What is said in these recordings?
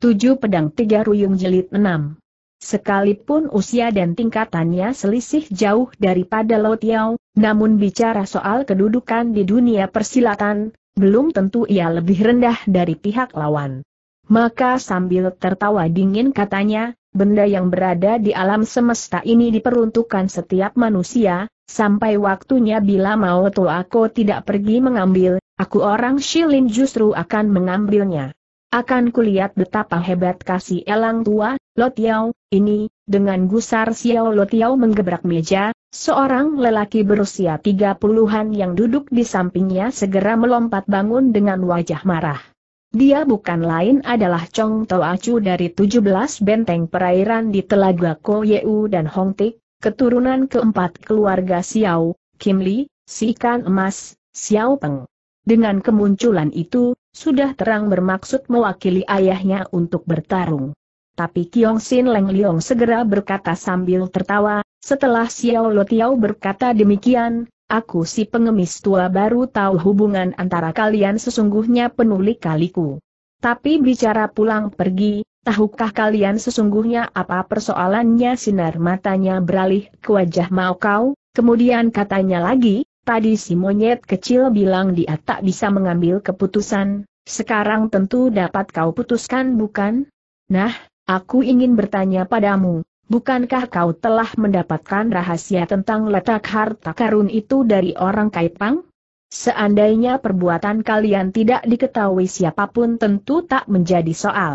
Tujuh pedang tiga ruyung jilid enam. Sekalipun usia dan tingkatannya selisih jauh daripada Lo Tiao, namun bicara soal kedudukan di dunia persilatan, belum tentu ia lebih rendah dari pihak lawan. Maka sambil tertawa dingin katanya, benda yang berada di alam semesta ini diperuntukkan setiap manusia, sampai waktunya bila mau tu aku tidak pergi mengambil, aku orang Shilin justru akan mengambilnya. Akan kulihat betapa hebat kasih elang tua, Lotiao, ini, dengan gusar Xiao Lotiao menggebrak meja, seorang lelaki berusia tiga puluhan yang duduk di sampingnya segera melompat bangun dengan wajah marah. Dia bukan lain adalah Chong Toacu dari 17 benteng perairan di Telaga Koyeu dan Hong Tik, keturunan keempat keluarga Xiao, Kim Li, Si Kan Emas, Xiao Peng. Dengan kemunculan itu, sudah terang bermaksud mewakili ayahnya untuk bertarung. Tapi Kiong Sin Leng Leong segera berkata sambil tertawa, setelah Xiao Lo Tiao berkata demikian, aku si pengemis tua baru tahu hubungan antara kalian sesungguhnya penuh kaliku. Tapi bicara pulang pergi, tahukah kalian sesungguhnya apa persoalannya sinar matanya beralih ke wajah Mao Kau, kemudian katanya lagi, Tadi si monyet kecil bilang dia tak bisa mengambil keputusan, sekarang tentu dapat kau putuskan bukan? Nah, aku ingin bertanya padamu, bukankah kau telah mendapatkan rahasia tentang letak harta karun itu dari orang Kaipang? Seandainya perbuatan kalian tidak diketahui siapapun tentu tak menjadi soal.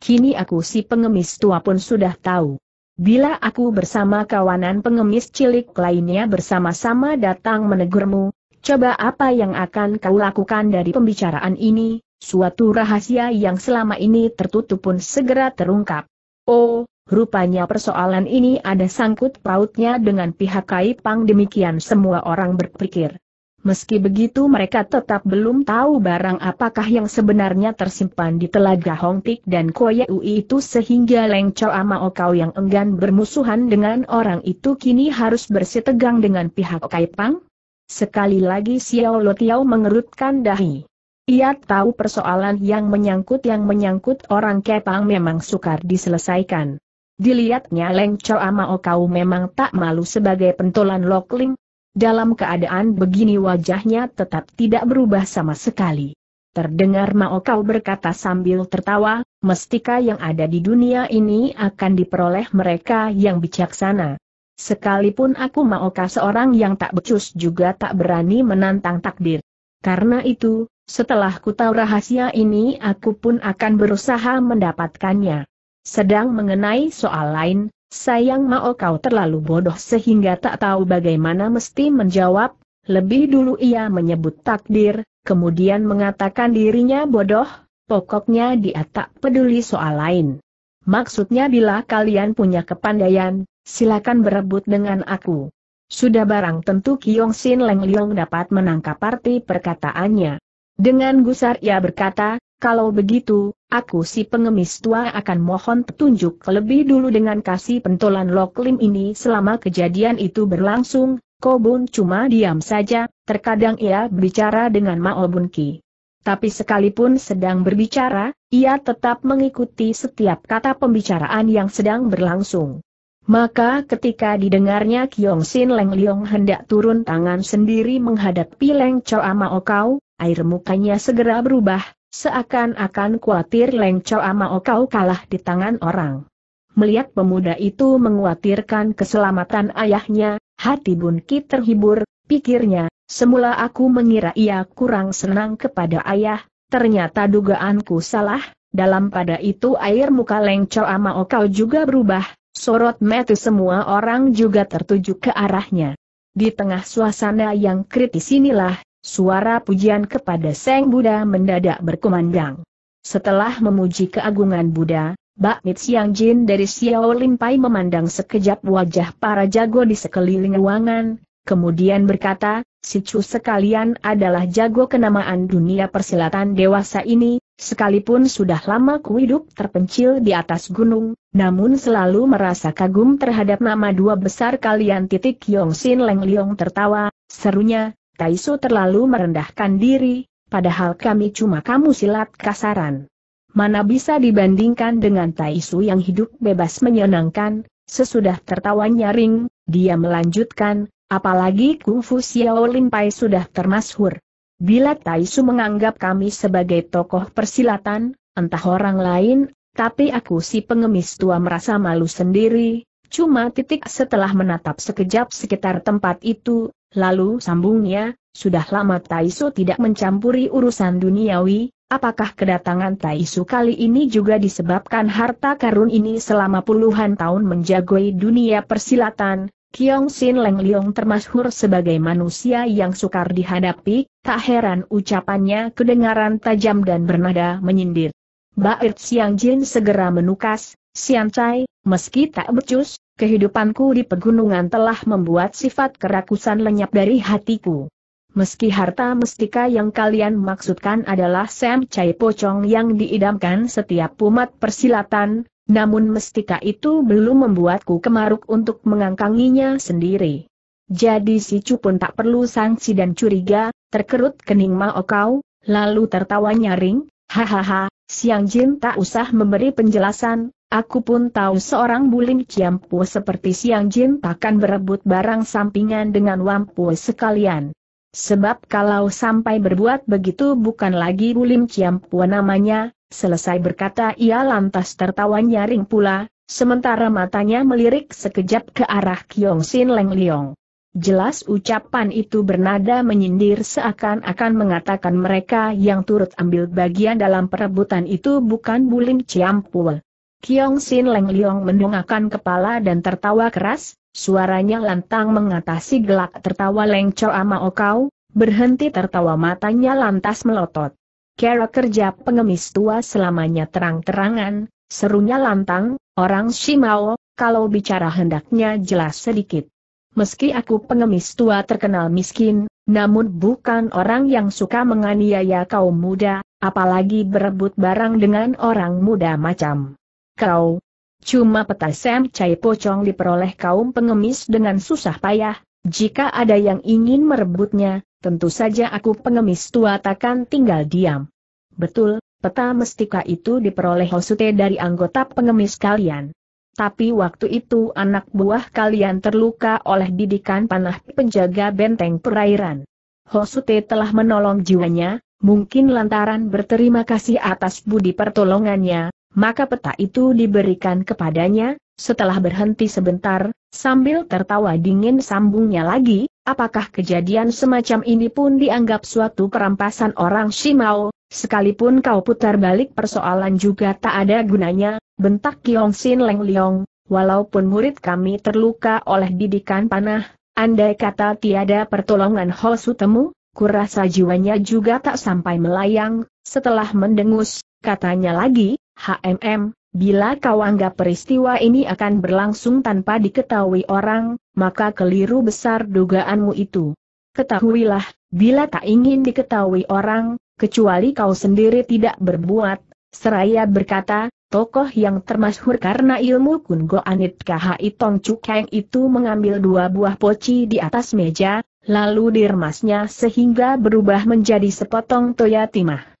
Kini aku si pengemis tua pun sudah tahu. Bila aku bersama kawanan pengemis cilik lainnya bersama-sama datang menegurmu, coba apa yang akan kau lakukan dari pembicaraan ini, suatu rahasia yang selama ini tertutup pun segera terungkap. Oh, rupanya persoalan ini ada sangkut pautnya dengan pihak Kaipang demikian semua orang berpikir. Meski begitu mereka tetap belum tahu barang apakah yang sebenarnya tersimpan di telaga Hong Hongtik dan Ui itu sehingga Leng Chow Ama Okau yang enggan bermusuhan dengan orang itu kini harus bersitegang dengan pihak Pang. Sekali lagi Xiao Lo Tiao mengerutkan dahi. Ia tahu persoalan yang menyangkut yang menyangkut orang Pang memang sukar diselesaikan. Dilihatnya Leng Chow Ama Okau memang tak malu sebagai pentolan Ling. Dalam keadaan begini wajahnya tetap tidak berubah sama sekali. Terdengar Mao Kau berkata sambil tertawa, mestika yang ada di dunia ini akan diperoleh mereka yang bijaksana. Sekalipun aku Maoka seorang yang tak becus juga tak berani menantang takdir. Karena itu, setelah ku tahu rahasia ini aku pun akan berusaha mendapatkannya. Sedang mengenai soal lain, Sayang Mao kau terlalu bodoh sehingga tak tahu bagaimana mesti menjawab, lebih dulu ia menyebut takdir, kemudian mengatakan dirinya bodoh, pokoknya dia tak peduli soal lain. Maksudnya bila kalian punya kepandaian, silakan berebut dengan aku. Sudah barang tentu Kiong Sin Leng Leong dapat menangkap arti perkataannya. Dengan gusar ia berkata, kalau begitu, aku si pengemis tua akan mohon petunjuk lebih dulu dengan kasih pentolan loklim ini selama kejadian itu berlangsung, Kobun cuma diam saja, terkadang ia berbicara dengan Mao Ki. Tapi sekalipun sedang berbicara, ia tetap mengikuti setiap kata pembicaraan yang sedang berlangsung. Maka ketika didengarnya Kiong Sin Leng Liong hendak turun tangan sendiri menghadapi Leng Choa Maokau, Kau, air mukanya segera berubah, Seakan-akan khawatir Leng Chow Mao kau kalah di tangan orang. Melihat pemuda itu menguatirkan keselamatan ayahnya, hati Bun Ki terhibur, pikirnya, semula aku mengira ia kurang senang kepada ayah, ternyata dugaanku salah, dalam pada itu air muka Leng Chow Mao kau juga berubah, sorot mata semua orang juga tertuju ke arahnya. Di tengah suasana yang kritis inilah, Suara pujian kepada Seng Buddha mendadak berkumandang. Setelah memuji keagungan Buddha, Bakmit Siang Jin dari Xiao Limpai memandang sekejap wajah para jago di sekeliling ruangan, kemudian berkata, si Chu sekalian adalah jago kenamaan dunia persilatan dewasa ini, sekalipun sudah lama ku hidup terpencil di atas gunung, namun selalu merasa kagum terhadap nama dua besar kalian titik Yong Sin Leng Liong tertawa, serunya, Taisu terlalu merendahkan diri, padahal kami cuma kamu silat kasaran. Mana bisa dibandingkan dengan Taisu yang hidup bebas menyenangkan, sesudah tertawa nyaring, dia melanjutkan, apalagi kungfu Xiaolin Pai sudah termasyhur. Bila Taisu menganggap kami sebagai tokoh persilatan, entah orang lain, tapi aku si pengemis tua merasa malu sendiri, cuma titik setelah menatap sekejap sekitar tempat itu, Lalu sambungnya, sudah lama Taisu tidak mencampuri urusan duniawi, apakah kedatangan Taisu kali ini juga disebabkan harta karun ini selama puluhan tahun menjagoi dunia persilatan, Kiong Sin Leng Leong termasyhur sebagai manusia yang sukar dihadapi, tak heran ucapannya kedengaran tajam dan bernada menyindir. Bait Siang er Jin segera menukas, Siang Chai, meski tak becus, kehidupanku di pegunungan telah membuat sifat kerakusan lenyap dari hatiku. Meski harta mestika yang kalian maksudkan adalah Sam Chai Pocong yang diidamkan setiap umat persilatan, namun mestika itu belum membuatku kemaruk untuk mengangkanginya sendiri. Jadi si Cu pun tak perlu sanksi dan curiga, terkerut kening Mao kau, lalu tertawa nyaring, hahaha, Siang Jin tak usah memberi penjelasan, Aku pun tahu seorang bulim ciampu seperti Siang Jin takkan berebut barang sampingan dengan wampu sekalian. Sebab kalau sampai berbuat begitu bukan lagi bulim ciampu namanya, selesai berkata ia lantas tertawa nyaring pula, sementara matanya melirik sekejap ke arah Kyong Sin Leng Liong. Jelas ucapan itu bernada menyindir seakan-akan mengatakan mereka yang turut ambil bagian dalam perebutan itu bukan bulim ciampu Kiong Sin Leng Liong mendongakkan kepala dan tertawa keras, suaranya lantang mengatasi gelak tertawa Leng Chou ama Kau, berhenti tertawa matanya lantas melotot. Kera kerja pengemis tua selamanya terang-terangan, serunya lantang, orang Shimao, kalau bicara hendaknya jelas sedikit. Meski aku pengemis tua terkenal miskin, namun bukan orang yang suka menganiaya kaum muda, apalagi berebut barang dengan orang muda macam kau. Cuma peta Sam Cai Pocong diperoleh kaum pengemis dengan susah payah, jika ada yang ingin merebutnya, tentu saja aku pengemis tua takkan tinggal diam. Betul, peta mestika itu diperoleh Hosute dari anggota pengemis kalian. Tapi waktu itu anak buah kalian terluka oleh didikan panah penjaga benteng perairan. Hosute telah menolong jiwanya, mungkin lantaran berterima kasih atas budi pertolongannya, maka peta itu diberikan kepadanya, setelah berhenti sebentar, sambil tertawa dingin sambungnya lagi, apakah kejadian semacam ini pun dianggap suatu perampasan orang Shimao, sekalipun kau putar balik persoalan juga tak ada gunanya, bentak Kiong Sin Leng Liong, walaupun murid kami terluka oleh didikan panah, andai kata tiada pertolongan Hosu temu, kurasa jiwanya juga tak sampai melayang, setelah mendengus, katanya lagi, HMM, bila kau anggap peristiwa ini akan berlangsung tanpa diketahui orang, maka keliru besar dugaanmu itu. Ketahuilah, bila tak ingin diketahui orang, kecuali kau sendiri tidak berbuat, seraya berkata, tokoh yang termasyhur karena ilmu kun goanit kahai tong cukeng itu mengambil dua buah poci di atas meja, lalu dirmasnya sehingga berubah menjadi sepotong toya timah.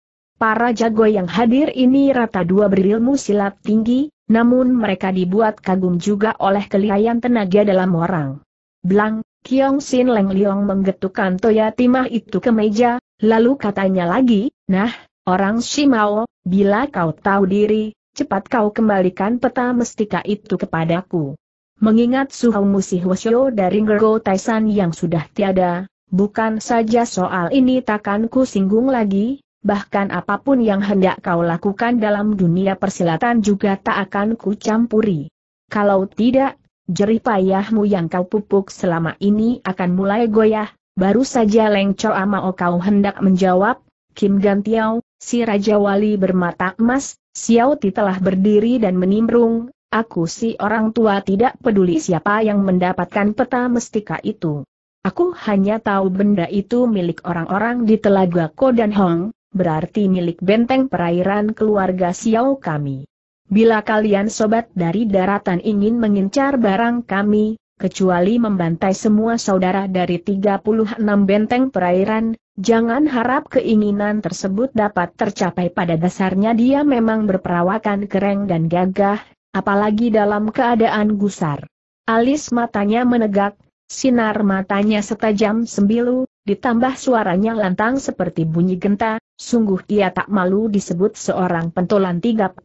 Para jago yang hadir ini rata dua berilmu silat tinggi, namun mereka dibuat kagum juga oleh kelihayan tenaga dalam orang. Blang, Kiong Sin Leng Liong menggetukkan Toya Timah itu ke meja, lalu katanya lagi, nah, orang Shimao, bila kau tahu diri, cepat kau kembalikan peta mestika itu kepadaku. Mengingat Suhau Musih Wasyo dari Ngergo Taisan yang sudah tiada, bukan saja soal ini takanku singgung lagi, bahkan apapun yang hendak kau lakukan dalam dunia persilatan juga tak akan kucampuri. Kalau tidak, jerih payahmu yang kau pupuk selama ini akan mulai goyah, baru saja Leng ama Amao kau hendak menjawab, Kim Gantiao, si Raja Wali bermata emas, Xiao Ti telah berdiri dan menimbrung, aku si orang tua tidak peduli siapa yang mendapatkan peta mestika itu. Aku hanya tahu benda itu milik orang-orang di Telaga Ko dan Hong, berarti milik benteng perairan keluarga Xiao kami. Bila kalian sobat dari daratan ingin mengincar barang kami, kecuali membantai semua saudara dari 36 benteng perairan, jangan harap keinginan tersebut dapat tercapai pada dasarnya dia memang berperawakan kereng dan gagah, apalagi dalam keadaan gusar. Alis matanya menegak, sinar matanya setajam sembilu, ditambah suaranya lantang seperti bunyi genta, sungguh ia tak malu disebut seorang pentolan 39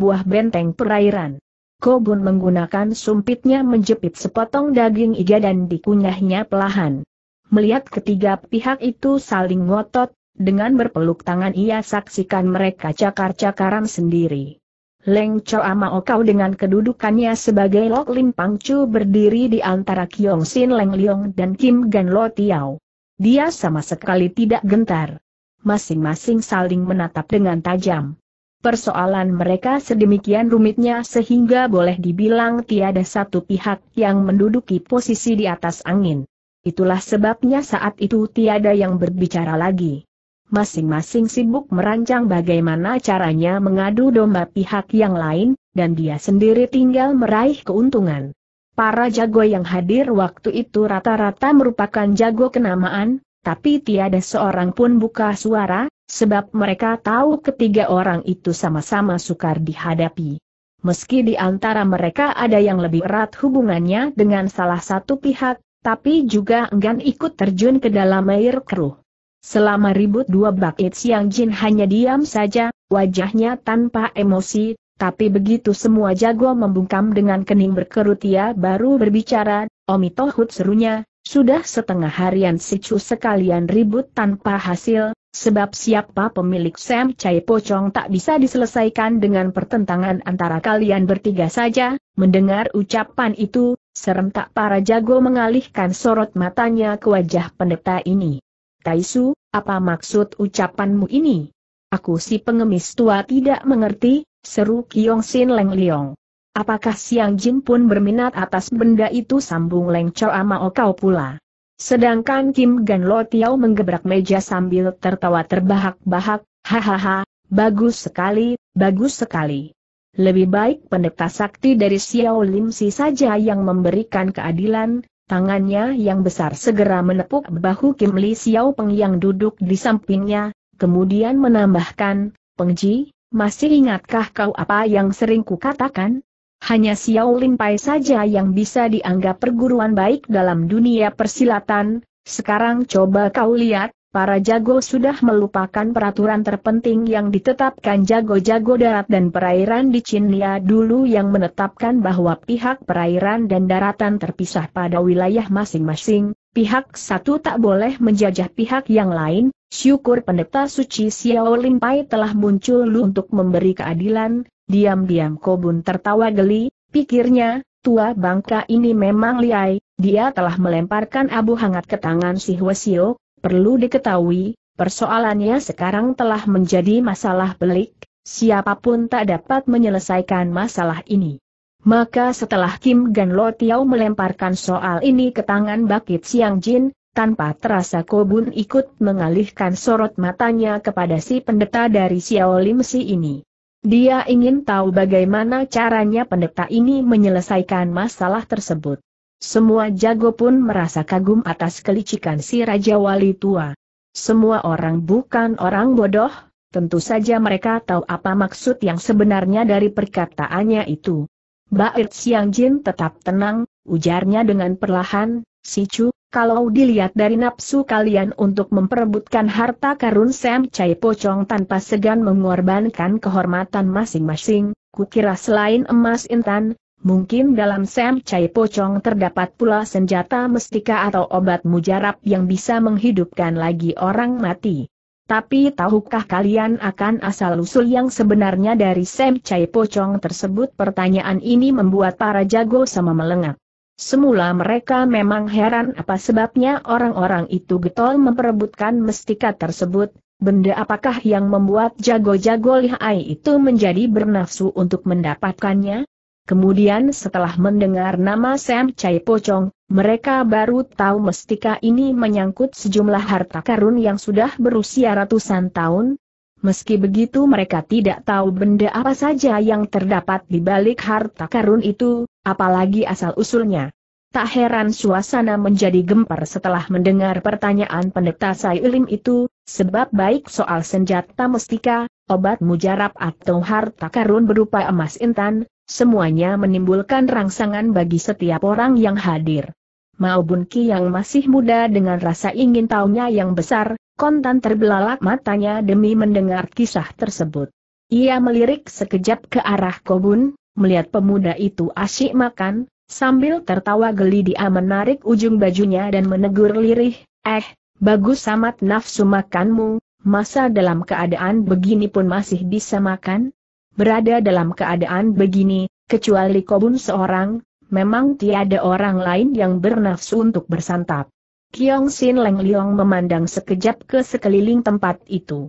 buah benteng perairan. Kobun menggunakan sumpitnya menjepit sepotong daging iga dan dikunyahnya pelahan. Melihat ketiga pihak itu saling ngotot, dengan berpeluk tangan ia saksikan mereka cakar-cakaran sendiri. Leng Choa ama Kau dengan kedudukannya sebagai Lok Lim Pang Chu berdiri di antara Kiong Sin Leng Leong dan Kim Gan Lo Tiao. Dia sama sekali tidak gentar masing-masing saling menatap dengan tajam. Persoalan mereka sedemikian rumitnya sehingga boleh dibilang tiada satu pihak yang menduduki posisi di atas angin. Itulah sebabnya saat itu tiada yang berbicara lagi. Masing-masing sibuk merancang bagaimana caranya mengadu domba pihak yang lain, dan dia sendiri tinggal meraih keuntungan. Para jago yang hadir waktu itu rata-rata merupakan jago kenamaan, tapi tiada seorang pun buka suara, sebab mereka tahu ketiga orang itu sama-sama sukar dihadapi. Meski di antara mereka ada yang lebih erat hubungannya dengan salah satu pihak, tapi juga enggan ikut terjun ke dalam air keruh. Selama ribut dua bakit Siang Jin hanya diam saja, wajahnya tanpa emosi, tapi begitu semua jago membungkam dengan kening berkerut ia baru berbicara, hut serunya, sudah setengah harian si Chu sekalian ribut tanpa hasil, sebab siapa pemilik Sam Chai Pocong tak bisa diselesaikan dengan pertentangan antara kalian bertiga saja, mendengar ucapan itu, serentak para jago mengalihkan sorot matanya ke wajah pendeta ini. Taisu, apa maksud ucapanmu ini? Aku si pengemis tua tidak mengerti, seru Kiong Sin Leng Liong. Apakah Siang Jin pun berminat atas benda itu sambung Leng Chow Amao ah, kau pula? Sedangkan Kim Gan Lo Tiao menggebrak meja sambil tertawa terbahak-bahak, hahaha, bagus sekali, bagus sekali. Lebih baik pendeta sakti dari Xiao Lim Si saja yang memberikan keadilan, tangannya yang besar segera menepuk bahu Kim Li Xiao Peng yang duduk di sampingnya, kemudian menambahkan, Peng Ji, masih ingatkah kau apa yang sering kukatakan? Hanya Xiao Pai saja yang bisa dianggap perguruan baik dalam dunia persilatan, sekarang coba kau lihat, para jago sudah melupakan peraturan terpenting yang ditetapkan jago-jago darat dan perairan di Cina dulu yang menetapkan bahwa pihak perairan dan daratan terpisah pada wilayah masing-masing, pihak satu tak boleh menjajah pihak yang lain, Syukur pendeta suci Xiao Pai telah muncul untuk memberi keadilan, Diam-diam Kobun tertawa geli, pikirnya, tua bangka ini memang liai, dia telah melemparkan abu hangat ke tangan si Hwasio, perlu diketahui, persoalannya sekarang telah menjadi masalah belik, siapapun tak dapat menyelesaikan masalah ini. Maka setelah Kim Gan Lo Tiao melemparkan soal ini ke tangan Bakit Siang Jin, tanpa terasa Kobun ikut mengalihkan sorot matanya kepada si pendeta dari Xiao Lim Si ini. Dia ingin tahu bagaimana caranya pendeta ini menyelesaikan masalah tersebut. Semua jago pun merasa kagum atas kelicikan si Raja Wali Tua. Semua orang bukan orang bodoh, tentu saja mereka tahu apa maksud yang sebenarnya dari perkataannya itu. Bait Siang Jin tetap tenang, ujarnya dengan perlahan, Si Chu, kalau dilihat dari nafsu kalian untuk memperebutkan harta karun Sam Chai Pocong tanpa segan mengorbankan kehormatan masing-masing, kukira selain emas intan, mungkin dalam Sam Chai Pocong terdapat pula senjata mestika atau obat mujarab yang bisa menghidupkan lagi orang mati. Tapi tahukah kalian akan asal-usul yang sebenarnya dari Sam Chai Pocong tersebut? Pertanyaan ini membuat para jago sama melengak. Semula mereka memang heran apa sebabnya orang-orang itu getol memperebutkan mestika tersebut, benda apakah yang membuat jago-jago lihai itu menjadi bernafsu untuk mendapatkannya? Kemudian setelah mendengar nama Sam Chai Pocong, mereka baru tahu mestika ini menyangkut sejumlah harta karun yang sudah berusia ratusan tahun, Meski begitu mereka tidak tahu benda apa saja yang terdapat di balik harta karun itu, apalagi asal-usulnya. Tak heran suasana menjadi gempar setelah mendengar pertanyaan pendeta Sayulim itu, sebab baik soal senjata mestika, obat mujarab atau harta karun berupa emas intan, semuanya menimbulkan rangsangan bagi setiap orang yang hadir. Mao Ki yang masih muda dengan rasa ingin tahunya yang besar, kontan terbelalak matanya demi mendengar kisah tersebut. Ia melirik sekejap ke arah kobun, melihat pemuda itu asyik makan, sambil tertawa geli dia menarik ujung bajunya dan menegur lirih, eh, bagus amat nafsu makanmu, masa dalam keadaan begini pun masih bisa makan? Berada dalam keadaan begini, kecuali kobun seorang, memang tiada orang lain yang bernafsu untuk bersantap. Kiong Sin Leng Liong memandang sekejap ke sekeliling tempat itu.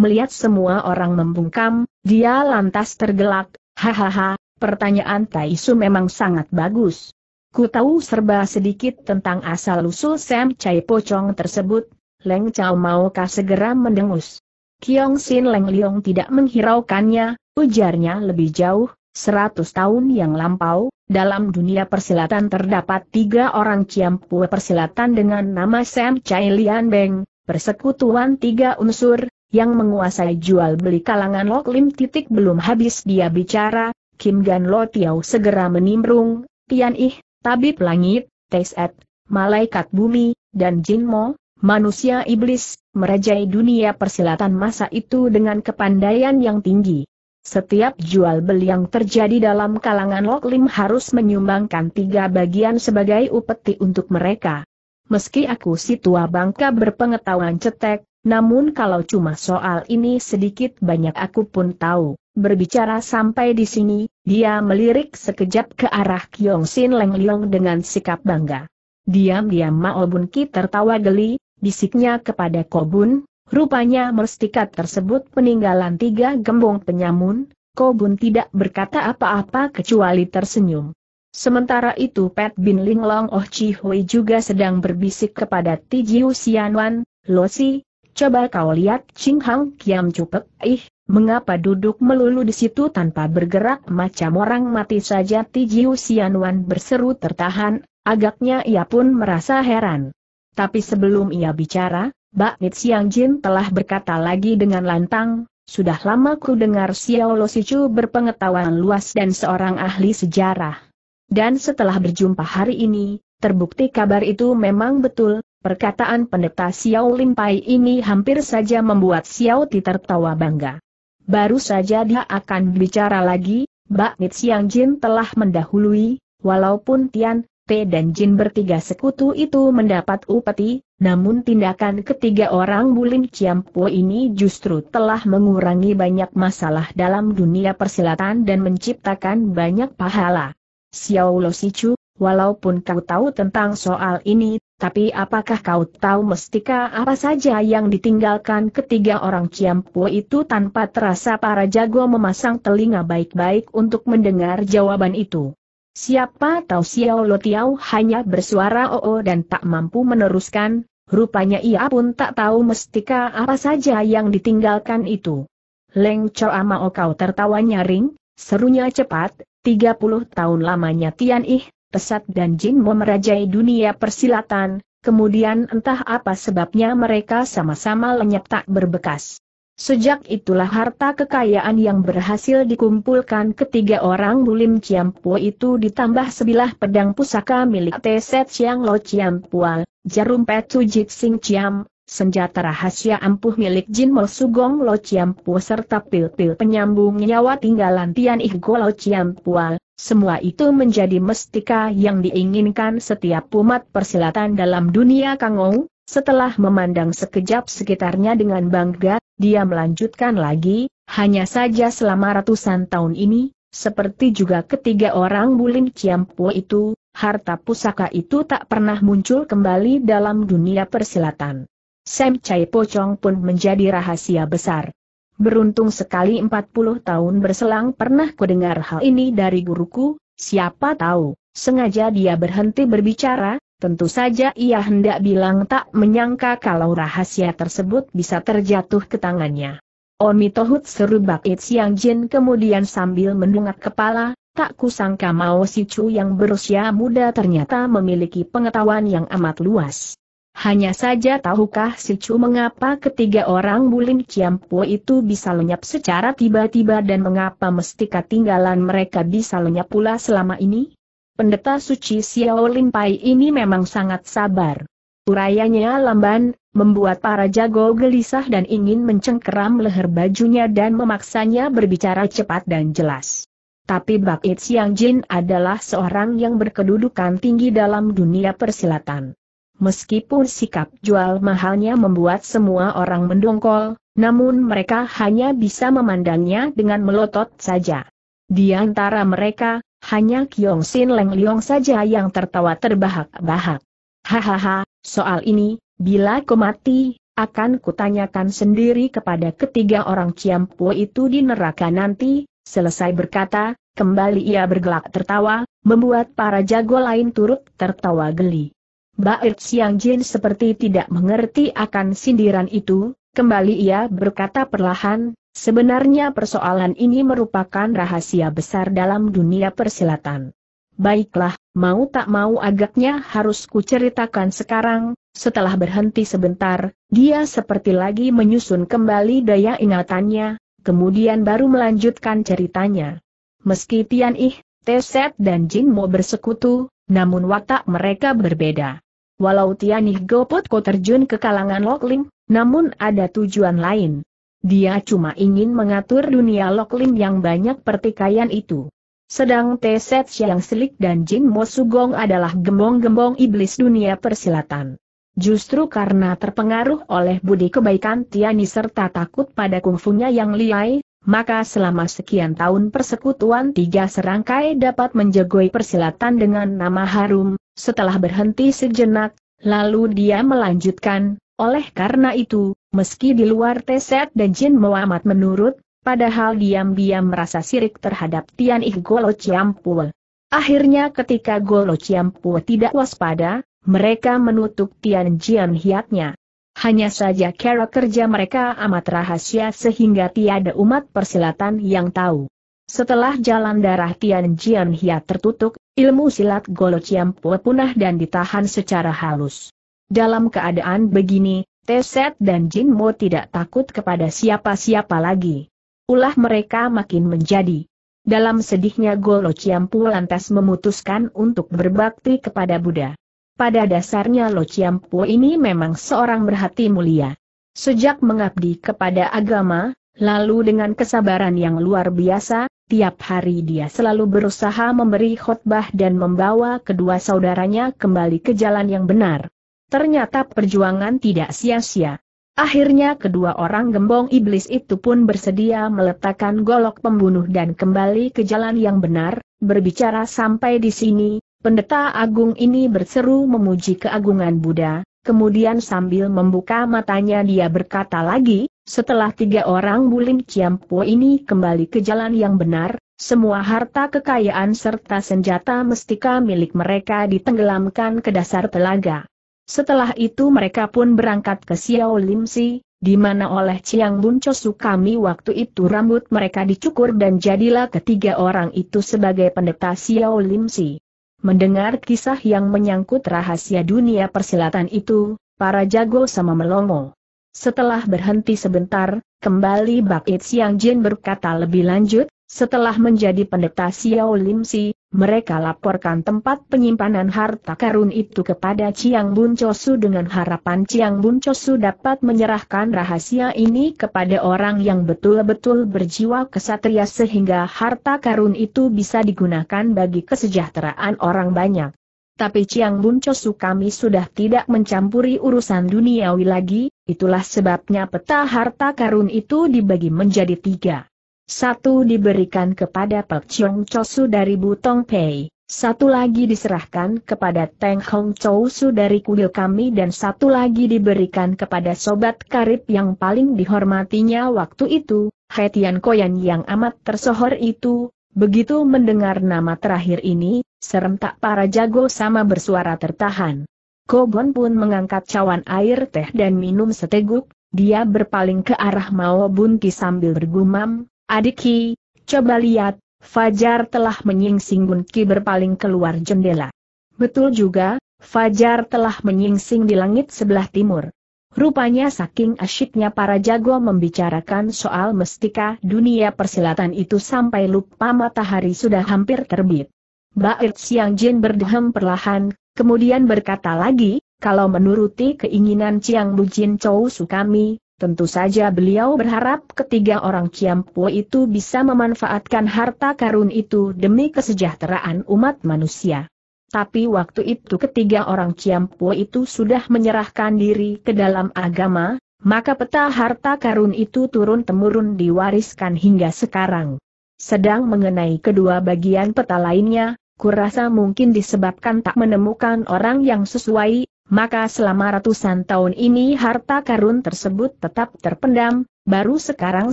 Melihat semua orang membungkam, dia lantas tergelak, hahaha, pertanyaan Tai Su memang sangat bagus. Ku tahu serba sedikit tentang asal-usul Sam Chai Pocong tersebut, Leng Chao maukah segera mendengus. Kiong Sin Leng Liong tidak menghiraukannya, ujarnya lebih jauh, Seratus tahun yang lampau, dalam dunia persilatan terdapat tiga orang ciampue persilatan dengan nama Sam Chai Lian Beng, persekutuan tiga unsur, yang menguasai jual beli kalangan Lok Lim titik belum habis dia bicara, Kim Gan Lo Tiau segera menimbrung, Tian Ih, Tabib Langit, Teset, Malaikat Bumi, dan Jin Mo, manusia iblis, merajai dunia persilatan masa itu dengan kepandaian yang tinggi. Setiap jual beli yang terjadi dalam kalangan Lim harus menyumbangkan tiga bagian sebagai upeti untuk mereka. Meski aku si tua bangka berpengetahuan cetek, namun kalau cuma soal ini sedikit banyak aku pun tahu. Berbicara sampai di sini, dia melirik sekejap ke arah Kyong Sin Leng Leong dengan sikap bangga. Diam-diam Mao Bun Ki tertawa geli, bisiknya kepada Kobun, Rupanya merstikat tersebut peninggalan tiga gembong penyamun, Kobun tidak berkata apa-apa kecuali tersenyum. Sementara itu Pat Bin Ling Long Oh Chi Hui juga sedang berbisik kepada Ti Jiu Wan, Lo Si, coba kau lihat Ching Hang Kiam Cupek, ih, mengapa duduk melulu di situ tanpa bergerak macam orang mati saja Ti Jiu Wan berseru tertahan, agaknya ia pun merasa heran. Tapi sebelum ia bicara, Bak Siang Jin telah berkata lagi dengan lantang, sudah lama ku dengar Xiao Lo Sichu berpengetahuan luas dan seorang ahli sejarah. Dan setelah berjumpa hari ini, terbukti kabar itu memang betul, perkataan pendeta Xiao Limpai ini hampir saja membuat Xiao Ti tertawa bangga. Baru saja dia akan bicara lagi, Bak Siang Jin telah mendahului, walaupun Tian, T dan Jin bertiga sekutu itu mendapat upeti, namun tindakan ketiga orang Bulim Ciampo ini justru telah mengurangi banyak masalah dalam dunia persilatan dan menciptakan banyak pahala. Xiao Lo Sichu, walaupun kau tahu tentang soal ini, tapi apakah kau tahu mestika apa saja yang ditinggalkan ketiga orang Ciampo itu tanpa terasa para jago memasang telinga baik-baik untuk mendengar jawaban itu? Siapa tahu Xiao Lo Tiao hanya bersuara oo oh, oh, dan tak mampu meneruskan, rupanya ia pun tak tahu mestika apa saja yang ditinggalkan itu. Leng Choa Mao oh, kau tertawa nyaring, serunya cepat, 30 tahun lamanya Tian Ih, pesat dan Jin Mo merajai dunia persilatan, kemudian entah apa sebabnya mereka sama-sama lenyap tak berbekas. Sejak itulah harta kekayaan yang berhasil dikumpulkan ketiga orang Bulim Ciampua itu ditambah sebilah pedang pusaka milik Teset Siang Lo Ciampua, jarum petu Jit Sing Ciam, senjata rahasia ampuh milik Jin Mo Sugong Lo Ciampua serta pil-pil penyambung nyawa tinggalan Tian Ih Go Lo Ciampua. Semua itu menjadi mestika yang diinginkan setiap umat persilatan dalam dunia Kangou. Setelah memandang sekejap sekitarnya dengan bangga, dia melanjutkan lagi, hanya saja selama ratusan tahun ini, seperti juga ketiga orang Bulim ciampo itu, harta pusaka itu tak pernah muncul kembali dalam dunia persilatan. Sam Chai Pocong pun menjadi rahasia besar. Beruntung sekali 40 tahun berselang pernah kudengar hal ini dari guruku, siapa tahu, sengaja dia berhenti berbicara, Tentu saja ia hendak bilang tak menyangka kalau rahasia tersebut bisa terjatuh ke tangannya. Omitohut seru Bakit Siang Jin kemudian sambil mendengar kepala, tak kusangka Mao Si Chu yang berusia muda ternyata memiliki pengetahuan yang amat luas. Hanya saja tahukah Si Chu mengapa ketiga orang Bulim Kiampu itu bisa lenyap secara tiba-tiba dan mengapa mesti ketinggalan mereka bisa lenyap pula selama ini? Pendeta suci Xiao Limpai ini memang sangat sabar. Urayanya lamban, membuat para jago gelisah dan ingin mencengkeram leher bajunya dan memaksanya berbicara cepat dan jelas. Tapi Bak It Siang Jin adalah seorang yang berkedudukan tinggi dalam dunia persilatan. Meskipun sikap jual mahalnya membuat semua orang mendongkol, namun mereka hanya bisa memandangnya dengan melotot saja. Di antara mereka, hanya Kiong Sin Leng Liong saja yang tertawa terbahak-bahak. Hahaha, soal ini, bila kau mati, akan kutanyakan sendiri kepada ketiga orang Ciampu itu di neraka nanti, selesai berkata, kembali ia bergelak tertawa, membuat para jago lain turut tertawa geli. Baik Siang er Jin seperti tidak mengerti akan sindiran itu, kembali ia berkata perlahan, Sebenarnya persoalan ini merupakan rahasia besar dalam dunia persilatan. Baiklah, mau tak mau agaknya harus kuceritakan sekarang, setelah berhenti sebentar, dia seperti lagi menyusun kembali daya ingatannya, kemudian baru melanjutkan ceritanya. Meski Tian Ih, Teset dan Jin Mo bersekutu, namun watak mereka berbeda. Walau Tian gopot Gopotko terjun ke kalangan Lok Ling, namun ada tujuan lain. Dia cuma ingin mengatur dunia Loklim yang banyak pertikaian itu. Sedang Teset yang Selik dan Jin Mo Sugong adalah gembong-gembong iblis dunia persilatan. Justru karena terpengaruh oleh budi kebaikan Tiani serta takut pada kungfunya yang liai, maka selama sekian tahun persekutuan tiga serangkai dapat menjegoi persilatan dengan nama harum, setelah berhenti sejenak, lalu dia melanjutkan, oleh karena itu, meski di luar Teset dan Jin Muhammad menurut, padahal diam-diam merasa sirik terhadap Tian Ih Golo Ciampul. Akhirnya ketika Golo Ciampul tidak waspada, mereka menutup Tian Jian hiatnya. Hanya saja cara kerja mereka amat rahasia sehingga tiada umat persilatan yang tahu. Setelah jalan darah Tian Jian Hiat tertutup, ilmu silat Golo Ciampul punah dan ditahan secara halus. Dalam keadaan begini, Teset dan Jinmo tidak takut kepada siapa-siapa lagi. Ulah mereka makin menjadi. Dalam sedihnya Golo Ciampu lantas memutuskan untuk berbakti kepada Buddha. Pada dasarnya Lo Ciampu ini memang seorang berhati mulia. Sejak mengabdi kepada agama, lalu dengan kesabaran yang luar biasa, tiap hari dia selalu berusaha memberi khotbah dan membawa kedua saudaranya kembali ke jalan yang benar ternyata perjuangan tidak sia-sia. Akhirnya kedua orang gembong iblis itu pun bersedia meletakkan golok pembunuh dan kembali ke jalan yang benar, berbicara sampai di sini, pendeta agung ini berseru memuji keagungan Buddha, kemudian sambil membuka matanya dia berkata lagi, setelah tiga orang Bulim Ciampo ini kembali ke jalan yang benar, semua harta kekayaan serta senjata mestika milik mereka ditenggelamkan ke dasar telaga. Setelah itu mereka pun berangkat ke Xiao Limsi, di mana oleh Chiang Bun Chosu kami waktu itu rambut mereka dicukur dan jadilah ketiga orang itu sebagai pendeta Xiao Limsi. Mendengar kisah yang menyangkut rahasia dunia persilatan itu, para jago sama melongo. Setelah berhenti sebentar, kembali Bakit Siang Jin berkata lebih lanjut, setelah menjadi pendeta Xiao Lim Si, mereka laporkan tempat penyimpanan harta karun itu kepada Chiang Bun Chosu dengan harapan Chiang Bun Chosu dapat menyerahkan rahasia ini kepada orang yang betul-betul berjiwa kesatria sehingga harta karun itu bisa digunakan bagi kesejahteraan orang banyak. Tapi Chiang Bun Chosu kami sudah tidak mencampuri urusan duniawi lagi, itulah sebabnya peta harta karun itu dibagi menjadi tiga. Satu diberikan kepada Pak Chiong Chosu dari Butong Pei, satu lagi diserahkan kepada Teng Hong Chosu dari kuil kami dan satu lagi diberikan kepada sobat karib yang paling dihormatinya waktu itu, Hetian Koyan yang amat tersohor itu, begitu mendengar nama terakhir ini, serentak para jago sama bersuara tertahan. Kobon pun mengangkat cawan air teh dan minum seteguk, dia berpaling ke arah Mao Bunti sambil bergumam, Adiki, coba lihat, Fajar telah menyingsing Bunki berpaling keluar jendela. Betul juga, Fajar telah menyingsing di langit sebelah timur. Rupanya saking asyiknya para jago membicarakan soal mestika dunia persilatan itu sampai lupa matahari sudah hampir terbit. Baik Siang Jin berdehem perlahan, kemudian berkata lagi, kalau menuruti keinginan Chiang Jin Chou Sukami, Tentu saja beliau berharap ketiga orang Kiampu itu bisa memanfaatkan harta karun itu demi kesejahteraan umat manusia. Tapi waktu itu ketiga orang Kiampu itu sudah menyerahkan diri ke dalam agama, maka peta harta karun itu turun-temurun diwariskan hingga sekarang. Sedang mengenai kedua bagian peta lainnya, kurasa mungkin disebabkan tak menemukan orang yang sesuai, maka selama ratusan tahun ini harta karun tersebut tetap terpendam, baru sekarang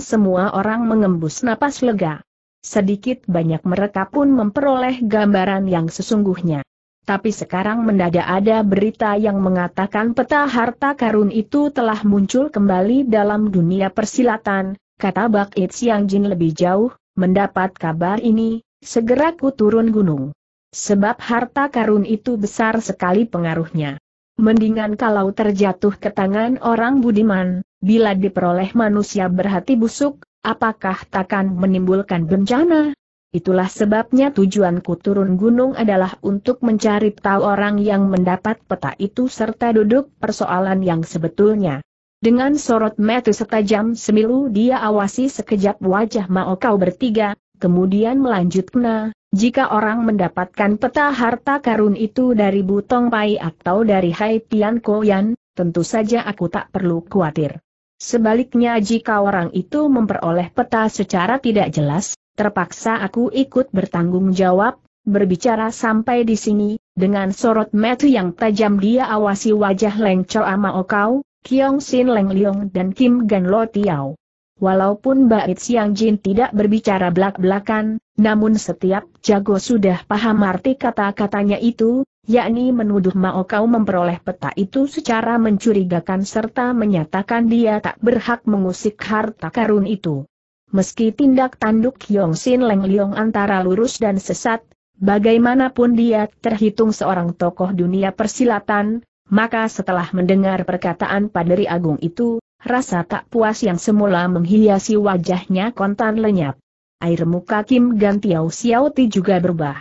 semua orang mengembus napas lega. Sedikit banyak mereka pun memperoleh gambaran yang sesungguhnya. Tapi sekarang mendadak ada berita yang mengatakan peta harta karun itu telah muncul kembali dalam dunia persilatan, kata Bak It Siang Jin lebih jauh, mendapat kabar ini, segera ku turun gunung. Sebab harta karun itu besar sekali pengaruhnya. Mendingan kalau terjatuh ke tangan orang budiman, bila diperoleh manusia berhati busuk, apakah takkan menimbulkan bencana? Itulah sebabnya tujuanku turun gunung adalah untuk mencari tahu orang yang mendapat peta itu serta duduk persoalan yang sebetulnya. Dengan sorot mata setajam semilu dia awasi sekejap wajah Mao kau bertiga, kemudian melanjutkan, jika orang mendapatkan peta harta karun itu dari Butong Pai atau dari Hai Tian Koyan, tentu saja aku tak perlu khawatir. Sebaliknya jika orang itu memperoleh peta secara tidak jelas, terpaksa aku ikut bertanggung jawab, berbicara sampai di sini, dengan sorot mata yang tajam dia awasi wajah Leng Choa ama Kau, Kiong Sin Leng Leong dan Kim Gan Lo Tiao. Walaupun Bait Siang Jin tidak berbicara belak-belakan, namun setiap jago sudah paham arti kata-katanya itu, yakni menuduh Mao Kau memperoleh peta itu secara mencurigakan serta menyatakan dia tak berhak mengusik harta karun itu. Meski tindak tanduk Yong Sin Leng Liong antara lurus dan sesat, bagaimanapun dia terhitung seorang tokoh dunia persilatan, maka setelah mendengar perkataan Paderi Agung itu, rasa tak puas yang semula menghiasi wajahnya kontan lenyap air muka Kim Xiao Ti juga berubah.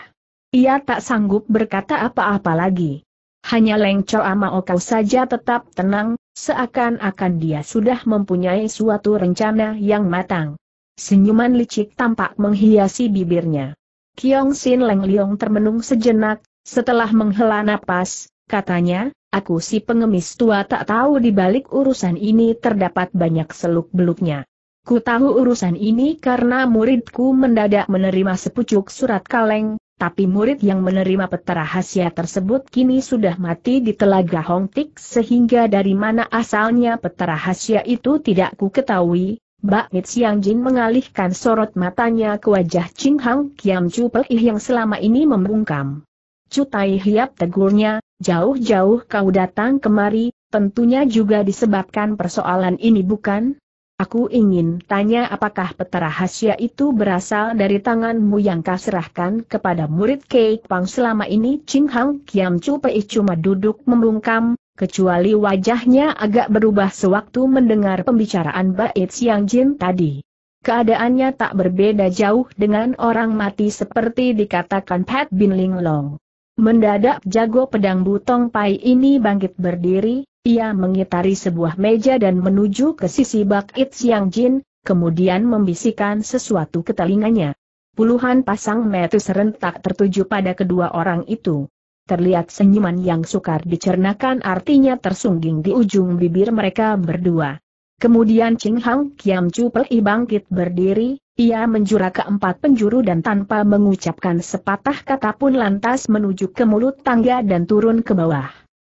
Ia tak sanggup berkata apa-apa lagi. Hanya Leng Choa Mao Kau saja tetap tenang, seakan-akan dia sudah mempunyai suatu rencana yang matang. Senyuman licik tampak menghiasi bibirnya. Kiong Sin Leng Leong termenung sejenak, setelah menghela napas, katanya, aku si pengemis tua tak tahu di balik urusan ini terdapat banyak seluk-beluknya. Ku tahu urusan ini karena muridku mendadak menerima sepucuk surat kaleng, tapi murid yang menerima peta rahasia tersebut kini sudah mati di Telaga Hongtik sehingga dari mana asalnya peta rahasia itu tidak ku ketahui. Mbak Mit Siang Jin mengalihkan sorot matanya ke wajah Ching Hang Kiam Chu Pek yang selama ini membungkam. Chu Tai Hiap tegurnya, jauh-jauh kau datang kemari, tentunya juga disebabkan persoalan ini bukan? Aku ingin tanya apakah peta rahasia itu berasal dari tanganmu yang kau serahkan kepada murid Kek Pang selama ini Ching Hang Kiam Chu Pei cuma duduk membungkam, kecuali wajahnya agak berubah sewaktu mendengar pembicaraan Bait Yang Jin tadi. Keadaannya tak berbeda jauh dengan orang mati seperti dikatakan Pat Bin Ling Long. Mendadak jago pedang Butong Pai ini bangkit berdiri, ia mengitari sebuah meja dan menuju ke sisi bak It Siang Jin, kemudian membisikkan sesuatu ke telinganya. Puluhan pasang mata serentak tertuju pada kedua orang itu. Terlihat senyuman yang sukar dicernakan artinya tersungging di ujung bibir mereka berdua. Kemudian Ching Hang Kiam Chu Pei bangkit berdiri, ia menjura ke empat penjuru dan tanpa mengucapkan sepatah kata pun lantas menuju ke mulut tangga dan turun ke bawah.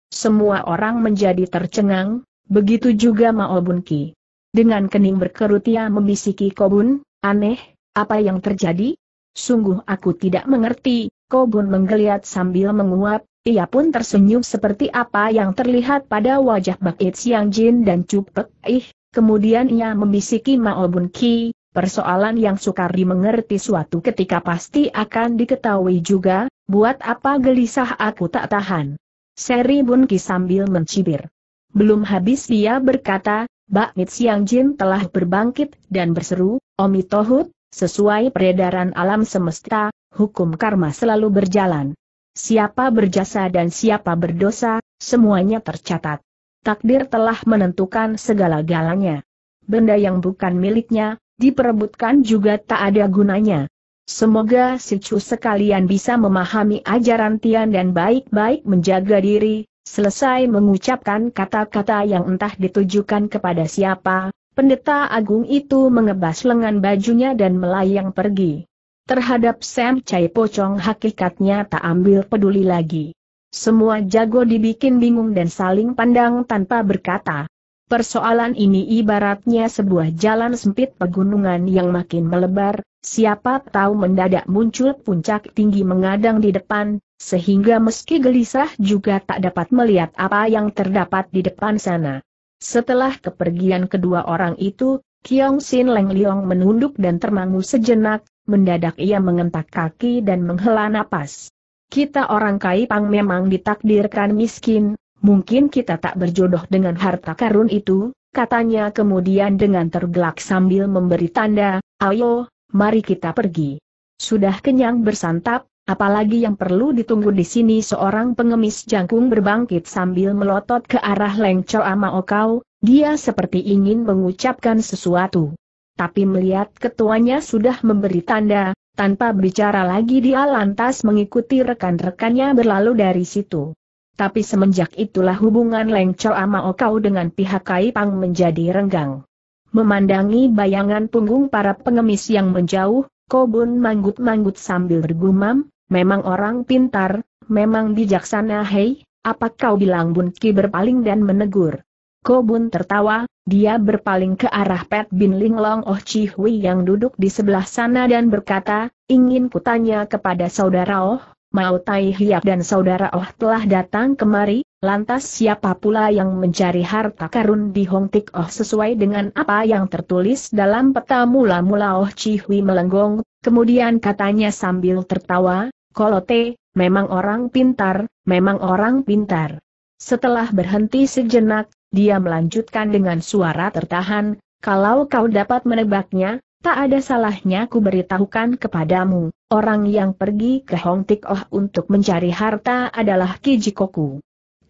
Semua orang menjadi tercengang, begitu juga Mao Bun Ki. Dengan kening berkerut ia membisiki Kobun, aneh, apa yang terjadi? Sungguh aku tidak mengerti, Kobun menggeliat sambil menguap, ia pun tersenyum seperti apa yang terlihat pada wajah Bakit Siang Jin dan Cupek Ih, kemudian ia membisiki Mao Bun Ki, persoalan yang sukar dimengerti suatu ketika pasti akan diketahui juga, buat apa gelisah aku tak tahan. Seri Bun Ki sambil mencibir. Belum habis dia berkata, Bakit Siang Jin telah berbangkit dan berseru, Omitohut. sesuai peredaran alam semesta, hukum karma selalu berjalan. Siapa berjasa dan siapa berdosa, semuanya tercatat. Takdir telah menentukan segala-galanya. Benda yang bukan miliknya, diperebutkan juga tak ada gunanya. Semoga si Chu sekalian bisa memahami ajaran Tian dan baik-baik menjaga diri, selesai mengucapkan kata-kata yang entah ditujukan kepada siapa, pendeta agung itu mengebas lengan bajunya dan melayang pergi. Terhadap Sam Chai Pocong hakikatnya tak ambil peduli lagi. Semua jago dibikin bingung dan saling pandang tanpa berkata. Persoalan ini ibaratnya sebuah jalan sempit pegunungan yang makin melebar, siapa tahu mendadak muncul puncak tinggi mengadang di depan, sehingga meski gelisah juga tak dapat melihat apa yang terdapat di depan sana. Setelah kepergian kedua orang itu, Kiong Sin Leng Leong menunduk dan termangu sejenak, mendadak ia mengentak kaki dan menghela napas. Kita orang Kaipang memang ditakdirkan miskin, mungkin kita tak berjodoh dengan harta karun itu, katanya kemudian dengan tergelak sambil memberi tanda, ayo, mari kita pergi. Sudah kenyang bersantap, apalagi yang perlu ditunggu di sini seorang pengemis jangkung berbangkit sambil melotot ke arah Leng Choa okau. dia seperti ingin mengucapkan sesuatu tapi melihat ketuanya sudah memberi tanda, tanpa bicara lagi dia lantas mengikuti rekan-rekannya berlalu dari situ. Tapi semenjak itulah hubungan Leng Chow Ama Okau dengan pihak Kaipang menjadi renggang. Memandangi bayangan punggung para pengemis yang menjauh, Kobun manggut-manggut sambil bergumam, memang orang pintar, memang bijaksana hei, apa kau bilang Bun Ki berpaling dan menegur. Kobun tertawa, dia berpaling ke arah Pet Bin Linglong Oh Chi Hui yang duduk di sebelah sana dan berkata, ingin kutanya kepada saudara Oh, Mao Tai Hiap dan saudara Oh telah datang kemari, lantas siapa pula yang mencari harta karun di Hong Tik Oh sesuai dengan apa yang tertulis dalam peta mula-mula Oh Chi Hui melenggong, kemudian katanya sambil tertawa, Kolote, memang orang pintar, memang orang pintar. Setelah berhenti sejenak, dia melanjutkan dengan suara tertahan, kalau kau dapat menebaknya, tak ada salahnya ku beritahukan kepadamu, orang yang pergi ke Hong Tik Oh untuk mencari harta adalah Kijikoku.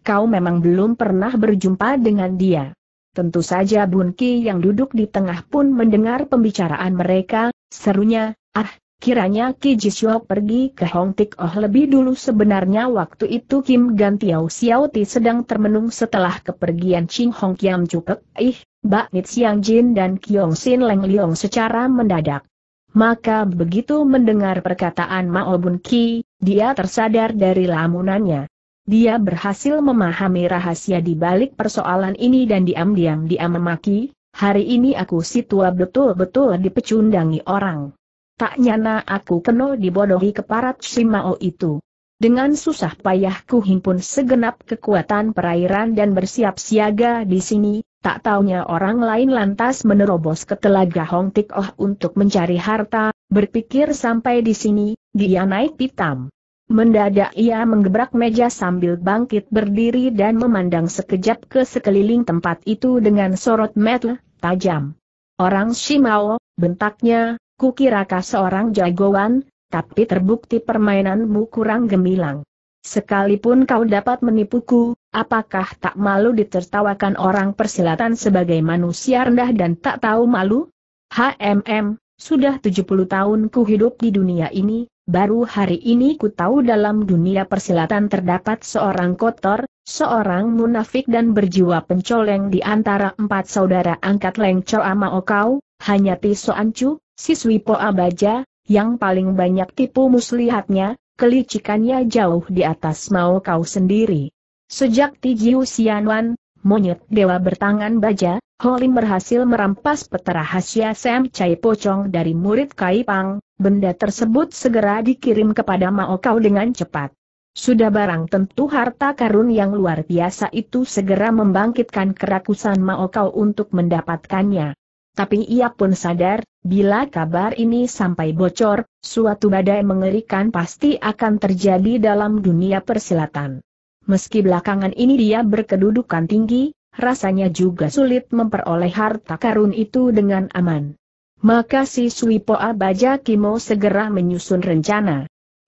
Kau memang belum pernah berjumpa dengan dia. Tentu saja Bunki yang duduk di tengah pun mendengar pembicaraan mereka, serunya, ah, Kiranya Ki Jisyo pergi ke Hong Tik Oh lebih dulu sebenarnya waktu itu Kim Gantiau Ti sedang termenung setelah kepergian Ching Hong Kiam Cukek, ih, Bak Nit Siang Jin dan Kiong Sin Leng Liong secara mendadak. Maka begitu mendengar perkataan Mao Bun Ki, dia tersadar dari lamunannya. Dia berhasil memahami rahasia di balik persoalan ini dan diam-diam dia memaki, hari ini aku si tua betul-betul dipecundangi orang. Tak nyana aku kena dibodohi keparat si Mao itu. Dengan susah payahku himpun segenap kekuatan perairan dan bersiap siaga di sini, tak taunya orang lain lantas menerobos ke telaga Hong Tik Oh untuk mencari harta, berpikir sampai di sini, dia naik pitam. Mendadak ia menggebrak meja sambil bangkit berdiri dan memandang sekejap ke sekeliling tempat itu dengan sorot mata tajam. Orang Shimao, bentaknya, Kukira kau seorang jagoan, tapi terbukti permainanmu kurang gemilang. Sekalipun kau dapat menipuku, apakah tak malu ditertawakan orang persilatan sebagai manusia rendah dan tak tahu malu? HMM, sudah 70 tahun ku hidup di dunia ini, baru hari ini ku tahu dalam dunia persilatan terdapat seorang kotor, seorang munafik dan berjiwa pencoleng di antara empat saudara angkat lengco ama okau, hanya Tiso Ancu, Siswi Poa Baja, yang paling banyak tipu muslihatnya, kelicikannya jauh di atas mau kau sendiri. Sejak Tiji Xianwan, monyet dewa bertangan baja, Holim berhasil merampas peta rahasia Sam Cai Pocong dari murid Kai Pang. benda tersebut segera dikirim kepada Mao Kau dengan cepat. Sudah barang tentu harta karun yang luar biasa itu segera membangkitkan kerakusan Mao Kau untuk mendapatkannya tapi ia pun sadar, bila kabar ini sampai bocor, suatu badai mengerikan pasti akan terjadi dalam dunia persilatan. Meski belakangan ini dia berkedudukan tinggi, rasanya juga sulit memperoleh harta karun itu dengan aman. Maka si Suipoa Baja Kimo segera menyusun rencana.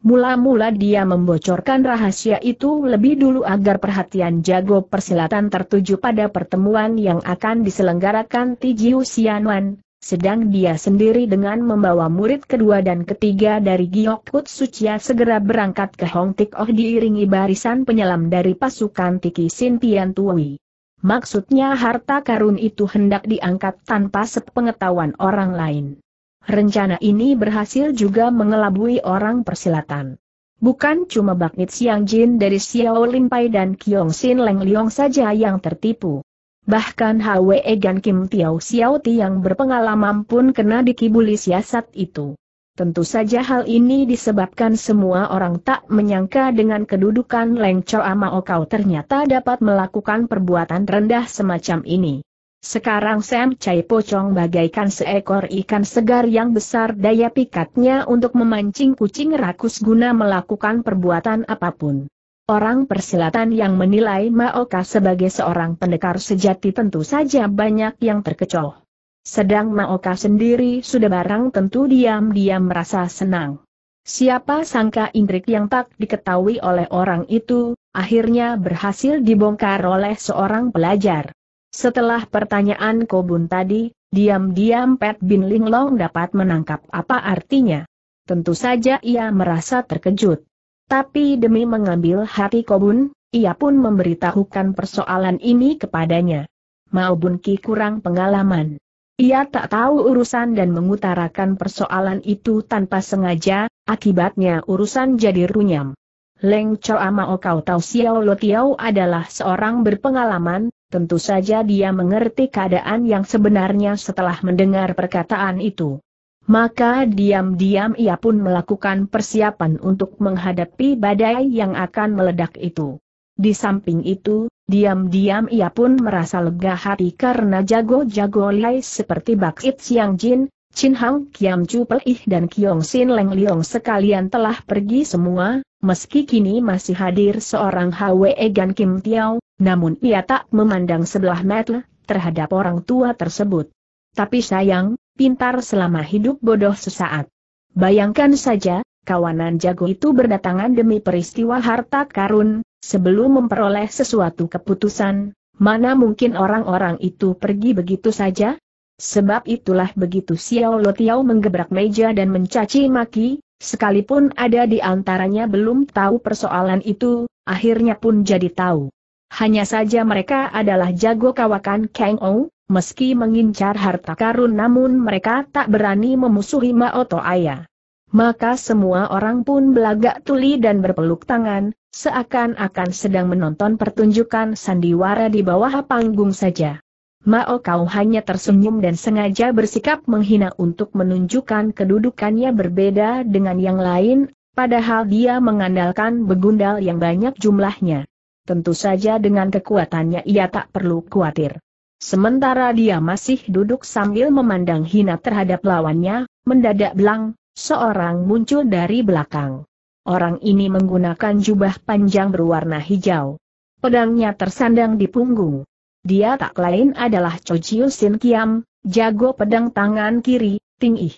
Mula-mula dia membocorkan rahasia itu lebih dulu agar perhatian jago persilatan tertuju pada pertemuan yang akan diselenggarakan Tijiu Xianwan, sedang dia sendiri dengan membawa murid kedua dan ketiga dari Giok Kut Sucia segera berangkat ke Hong Tik Oh diiringi barisan penyelam dari pasukan Tiki Sin Pian Tui. Maksudnya harta karun itu hendak diangkat tanpa sepengetahuan orang lain. Rencana ini berhasil juga mengelabui orang persilatan. Bukan cuma Baknit Siang Jin dari Xiao Limpai dan Kiong Sin Leng Liong saja yang tertipu. Bahkan Hwe Gan Kim Tiao Xiao Ti yang berpengalaman pun kena dikibuli siasat itu. Tentu saja hal ini disebabkan semua orang tak menyangka dengan kedudukan Leng Chao ama Kau ternyata dapat melakukan perbuatan rendah semacam ini. Sekarang Sam Chai Pocong bagaikan seekor ikan segar yang besar daya pikatnya untuk memancing kucing rakus guna melakukan perbuatan apapun. Orang persilatan yang menilai Maoka sebagai seorang pendekar sejati tentu saja banyak yang terkecoh. Sedang Maoka sendiri sudah barang tentu diam-diam merasa senang. Siapa sangka intrik yang tak diketahui oleh orang itu, akhirnya berhasil dibongkar oleh seorang pelajar. Setelah pertanyaan Kobun tadi, diam-diam Pat Bin Linglong dapat menangkap apa artinya. Tentu saja ia merasa terkejut. Tapi demi mengambil hati Kobun, ia pun memberitahukan persoalan ini kepadanya. Maubun Ki kurang pengalaman. Ia tak tahu urusan dan mengutarakan persoalan itu tanpa sengaja, akibatnya urusan jadi runyam. Leng Chao Mao Kau Tau Xiao Lo Tiao adalah seorang berpengalaman, Tentu saja dia mengerti keadaan yang sebenarnya setelah mendengar perkataan itu. Maka diam-diam ia pun melakukan persiapan untuk menghadapi badai yang akan meledak itu. Di samping itu, diam-diam ia pun merasa lega hati karena jago-jago lai seperti Bak It Siang Jin, Chin Hang Kiam Chu Ih, dan Kiong Sin Leng Liong sekalian telah pergi semua, meski kini masih hadir seorang Hwe Gan Kim Tiao, namun ia tak memandang sebelah mata terhadap orang tua tersebut. Tapi sayang, pintar selama hidup bodoh sesaat. Bayangkan saja, kawanan jago itu berdatangan demi peristiwa harta karun, sebelum memperoleh sesuatu keputusan, mana mungkin orang-orang itu pergi begitu saja? Sebab itulah begitu Xiao Lo menggebrak meja dan mencaci maki, sekalipun ada di antaranya belum tahu persoalan itu, akhirnya pun jadi tahu. Hanya saja mereka adalah jago kawakan Kang Ou, meski mengincar harta karun namun mereka tak berani memusuhi Maoto Aya. Maka semua orang pun belagak tuli dan berpeluk tangan, seakan-akan sedang menonton pertunjukan sandiwara di bawah panggung saja. Mao Kau hanya tersenyum dan sengaja bersikap menghina untuk menunjukkan kedudukannya berbeda dengan yang lain, padahal dia mengandalkan begundal yang banyak jumlahnya tentu saja dengan kekuatannya ia tak perlu khawatir. Sementara dia masih duduk sambil memandang hina terhadap lawannya, mendadak belang, seorang muncul dari belakang. Orang ini menggunakan jubah panjang berwarna hijau. Pedangnya tersandang di punggung. Dia tak lain adalah Chojiu Sin Kiam, jago pedang tangan kiri, Ting Ih.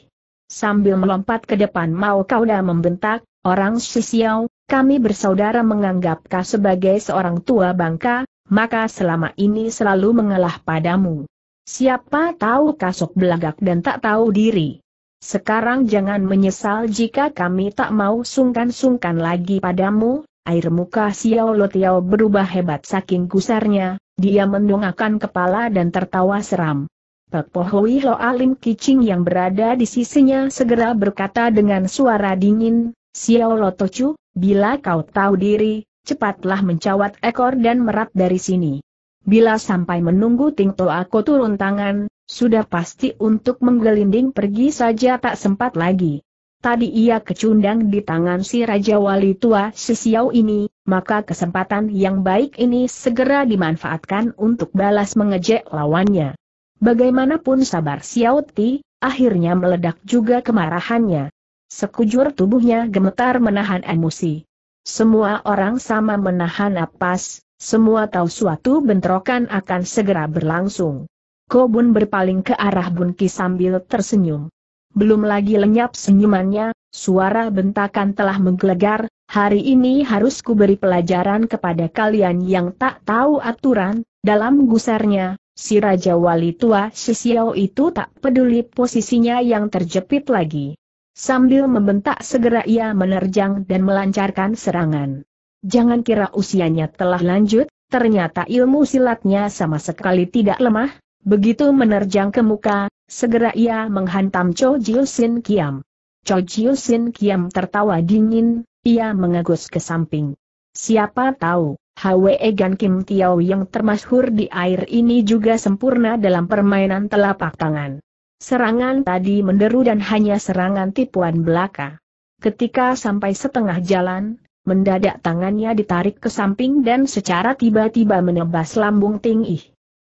Sambil melompat ke depan Mao Kauda membentak, orang Sisiau, kami bersaudara menganggap kau sebagai seorang tua bangka, maka selama ini selalu mengalah padamu. Siapa tahu kasok belagak dan tak tahu diri. Sekarang jangan menyesal jika kami tak mau sungkan-sungkan lagi padamu, air muka Xiao Lotiao berubah hebat saking gusarnya, dia mendongakkan kepala dan tertawa seram. Pek Pohui Lo Alim Kicing yang berada di sisinya segera berkata dengan suara dingin, Xiao Lotocu, bila kau tahu diri, cepatlah mencawat ekor dan merap dari sini. Bila sampai menunggu Tingto aku turun tangan, sudah pasti untuk menggelinding pergi saja tak sempat lagi. Tadi ia kecundang di tangan si Raja Wali Tua si ini, maka kesempatan yang baik ini segera dimanfaatkan untuk balas mengejek lawannya. Bagaimanapun sabar Xiao Ti, akhirnya meledak juga kemarahannya. Sekujur tubuhnya gemetar menahan emosi. Semua orang sama menahan napas, semua tahu suatu bentrokan akan segera berlangsung. Kobun berpaling ke arah Bunki sambil tersenyum. Belum lagi lenyap senyumannya, suara bentakan telah menggelegar, hari ini harus kuberi pelajaran kepada kalian yang tak tahu aturan, dalam gusarnya, si Raja Wali Tua Sisiau itu tak peduli posisinya yang terjepit lagi. Sambil membentak segera ia menerjang dan melancarkan serangan. Jangan kira usianya telah lanjut, ternyata ilmu silatnya sama sekali tidak lemah, begitu menerjang ke muka, segera ia menghantam Cho Sin Kiam. Cho Sin Kiam tertawa dingin, ia mengegus ke samping. Siapa tahu, Hwe Gan Kim Tiao yang termasyhur di air ini juga sempurna dalam permainan telapak tangan. Serangan tadi menderu dan hanya serangan tipuan belaka. Ketika sampai setengah jalan, mendadak tangannya ditarik ke samping dan secara tiba-tiba menebas lambung Ting Ih.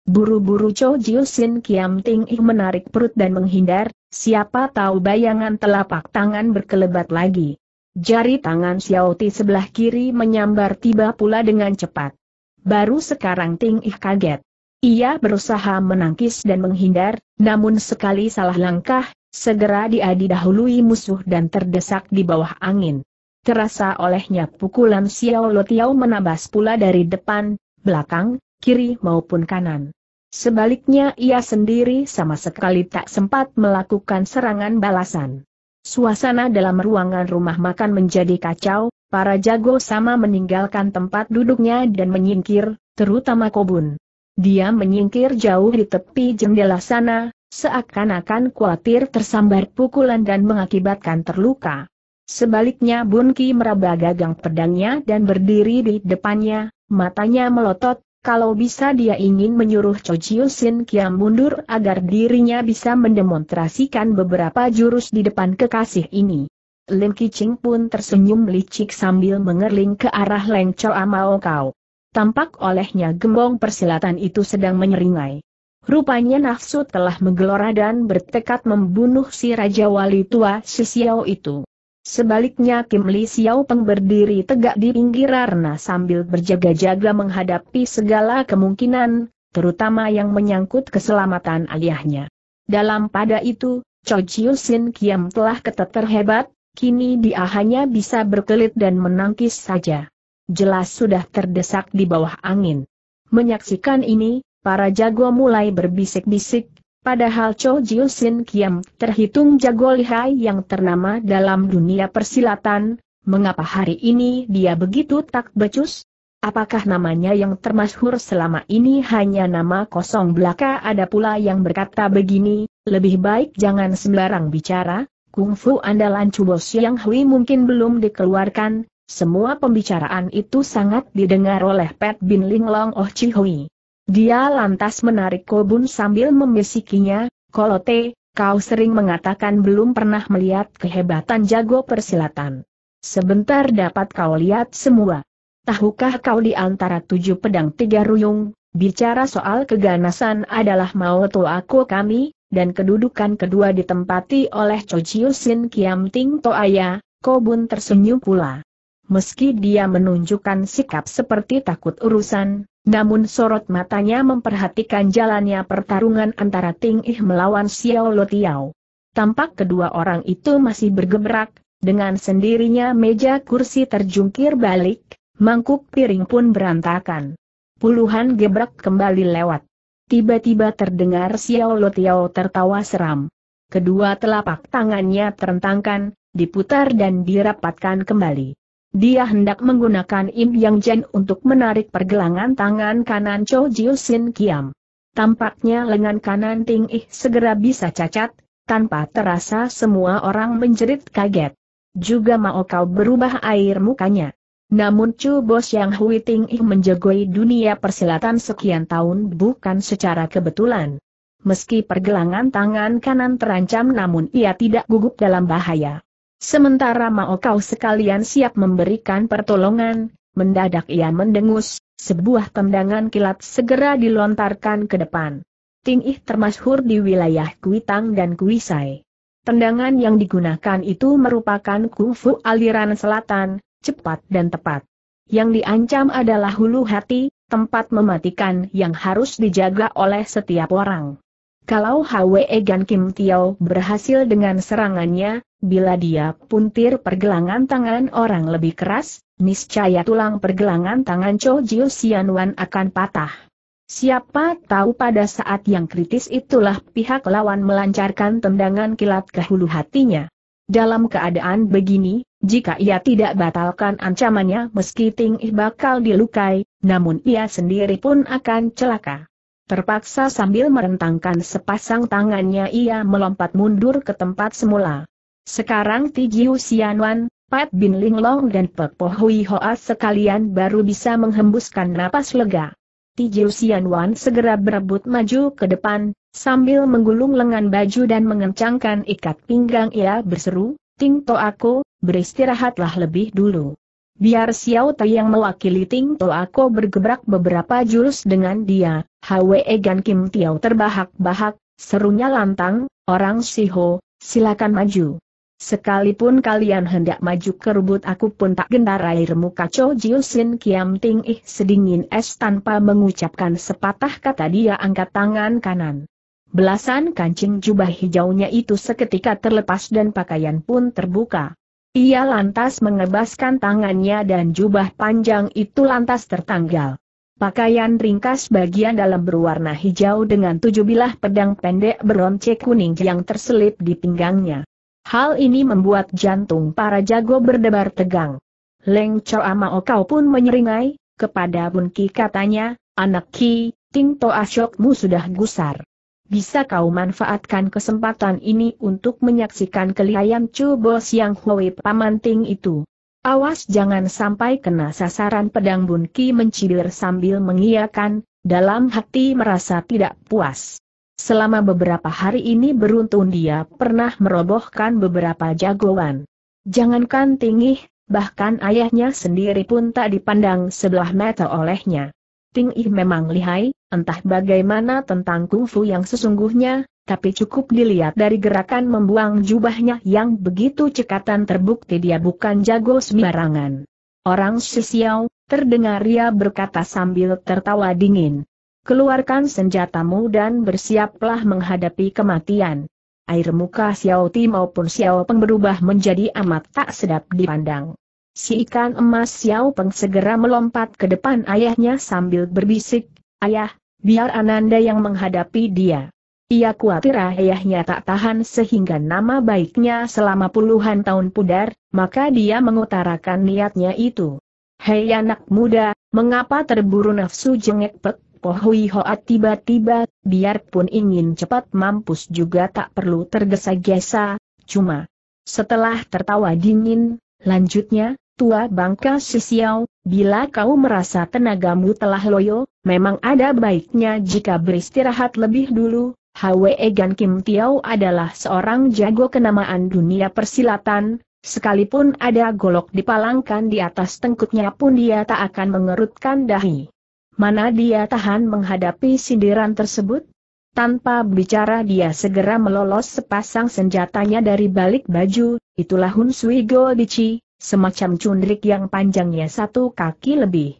Buru-buru Cho Jiusin Kiam Ting Ih menarik perut dan menghindar, siapa tahu bayangan telapak tangan berkelebat lagi. Jari tangan Xiao Ti sebelah kiri menyambar tiba pula dengan cepat. Baru sekarang Ting Ih kaget. Ia berusaha menangkis dan menghindar, namun sekali salah langkah, segera dia didahului musuh dan terdesak di bawah angin. Terasa olehnya pukulan Xiao Lo Tiao menabas pula dari depan, belakang, kiri maupun kanan. Sebaliknya ia sendiri sama sekali tak sempat melakukan serangan balasan. Suasana dalam ruangan rumah makan menjadi kacau, para jago sama meninggalkan tempat duduknya dan menyingkir, terutama Kobun. Dia menyingkir jauh di tepi jendela sana, seakan-akan khawatir tersambar pukulan dan mengakibatkan terluka. Sebaliknya Bun Ki meraba gagang pedangnya dan berdiri di depannya, matanya melotot, kalau bisa dia ingin menyuruh Cho Chiu Sin Kiam mundur agar dirinya bisa mendemonstrasikan beberapa jurus di depan kekasih ini. Lim Ching pun tersenyum licik sambil mengerling ke arah Leng Chao Amao Kau. Tampak olehnya gembong persilatan itu sedang menyeringai. Rupanya nafsu telah menggelora dan bertekad membunuh si Raja Wali Tua si Xiao itu. Sebaliknya Kim Li Xiao Peng berdiri tegak di pinggir arena sambil berjaga-jaga menghadapi segala kemungkinan, terutama yang menyangkut keselamatan aliahnya. Dalam pada itu, Cho Chiu Sin Kiam telah keteter hebat, kini dia hanya bisa berkelit dan menangkis saja jelas sudah terdesak di bawah angin. Menyaksikan ini, para jago mulai berbisik-bisik, padahal Cho Sin Kiam terhitung jago lihai yang ternama dalam dunia persilatan, mengapa hari ini dia begitu tak becus? Apakah namanya yang termasyhur selama ini hanya nama kosong belaka ada pula yang berkata begini, lebih baik jangan sembarang bicara, kungfu andalan Cubo Yang Hui mungkin belum dikeluarkan, semua pembicaraan itu sangat didengar oleh Pat Bin Long Oh Chi Hui. Dia lantas menarik kobun sambil membisikinya, Kolote, kau sering mengatakan belum pernah melihat kehebatan jago persilatan. Sebentar dapat kau lihat semua. Tahukah kau di antara tujuh pedang tiga ruyung, bicara soal keganasan adalah mau aku kami, dan kedudukan kedua ditempati oleh Cho Chiu Sin Kiam Ting Toaya, Kobun tersenyum pula meski dia menunjukkan sikap seperti takut urusan, namun sorot matanya memperhatikan jalannya pertarungan antara Ting Ih melawan Xiao Lo Tiao. Tampak kedua orang itu masih bergebrak, dengan sendirinya meja kursi terjungkir balik, mangkuk piring pun berantakan. Puluhan gebrak kembali lewat. Tiba-tiba terdengar Xiao Lo Tiao tertawa seram. Kedua telapak tangannya terentangkan, diputar dan dirapatkan kembali. Dia hendak menggunakan Im Yang Jen untuk menarik pergelangan tangan kanan Cho Jiu Sin Kiam. Tampaknya lengan kanan Ting Ih segera bisa cacat, tanpa terasa semua orang menjerit kaget. Juga mau kau berubah air mukanya. Namun Chu Bos yang Hui Ting Ih menjagoi dunia persilatan sekian tahun bukan secara kebetulan. Meski pergelangan tangan kanan terancam namun ia tidak gugup dalam bahaya. Sementara mau kau sekalian siap memberikan pertolongan, mendadak ia mendengus, sebuah tendangan kilat segera dilontarkan ke depan. Ting Ih termasyhur di wilayah Kuitang dan Kuisai. Tendangan yang digunakan itu merupakan kungfu aliran selatan, cepat dan tepat. Yang diancam adalah hulu hati, tempat mematikan yang harus dijaga oleh setiap orang. Kalau Hwe Gan Kim Tiao berhasil dengan serangannya, bila dia puntir pergelangan tangan orang lebih keras, niscaya tulang pergelangan tangan Cho Jiu Wan akan patah. Siapa tahu pada saat yang kritis itulah pihak lawan melancarkan tendangan kilat ke hulu hatinya. Dalam keadaan begini, jika ia tidak batalkan ancamannya meski Ting bakal dilukai, namun ia sendiri pun akan celaka. Terpaksa sambil merentangkan sepasang tangannya ia melompat mundur ke tempat semula. Sekarang Tijiu Xianwan, Pat Bin Linglong dan Pek Po Hoa sekalian baru bisa menghembuskan napas lega. Tijiu Xianwan segera berebut maju ke depan, sambil menggulung lengan baju dan mengencangkan ikat pinggang ia berseru, Ting To Aku, beristirahatlah lebih dulu. Biar Xiao Tai yang mewakili Ting To Ako bergebrak beberapa jurus dengan dia, Hwe Gan Kim Tiao terbahak-bahak, serunya lantang, orang Siho, silakan maju. Sekalipun kalian hendak maju ke rubut aku pun tak gentar air muka Cho Sin Kiam Ting Ih sedingin es tanpa mengucapkan sepatah kata dia angkat tangan kanan. Belasan kancing jubah hijaunya itu seketika terlepas dan pakaian pun terbuka. Ia lantas mengebaskan tangannya dan jubah panjang itu lantas tertanggal. Pakaian ringkas bagian dalam berwarna hijau dengan tujuh bilah pedang pendek beronce kuning yang terselip di pinggangnya. Hal ini membuat jantung para jago berdebar tegang. Leng Choa ama kau pun menyeringai, kepada Bun Ki katanya, anak Ki, Ting To Asyokmu sudah gusar. Bisa kau manfaatkan kesempatan ini untuk menyaksikan kelihayan Chu Bo Siang paman Pamanting itu. Awas jangan sampai kena sasaran pedang Bunki mencibir sambil mengiakan, dalam hati merasa tidak puas. Selama beberapa hari ini beruntung dia pernah merobohkan beberapa jagoan. Jangankan tinggi, bahkan ayahnya sendiri pun tak dipandang sebelah mata olehnya. Ih memang lihai, entah bagaimana tentang kungfu yang sesungguhnya, tapi cukup dilihat dari gerakan membuang jubahnya yang begitu cekatan terbukti dia bukan jago sembarangan. Orang sisiau, terdengar ia berkata sambil tertawa dingin. Keluarkan senjatamu dan bersiaplah menghadapi kematian. Air muka Xiao Ti maupun Xiao Peng berubah menjadi amat tak sedap dipandang. Si ikan emas Xiao Peng segera melompat ke depan ayahnya sambil berbisik, Ayah, biar Ananda yang menghadapi dia. Ia khawatir ayahnya tak tahan sehingga nama baiknya selama puluhan tahun pudar, maka dia mengutarakan niatnya itu. Hei anak muda, mengapa terburu nafsu jengek pek? Pohui Hoat tiba-tiba, biarpun ingin cepat mampus juga tak perlu tergesa-gesa, cuma. Setelah tertawa dingin, lanjutnya, tua bangka sisiau, bila kau merasa tenagamu telah loyo, memang ada baiknya jika beristirahat lebih dulu, Hwe Gan Kim Tiao adalah seorang jago kenamaan dunia persilatan, sekalipun ada golok dipalangkan di atas tengkuknya pun dia tak akan mengerutkan dahi. Mana dia tahan menghadapi sindiran tersebut? Tanpa bicara dia segera melolos sepasang senjatanya dari balik baju, itulah Hun Sui Go Dici, semacam cundrik yang panjangnya satu kaki lebih.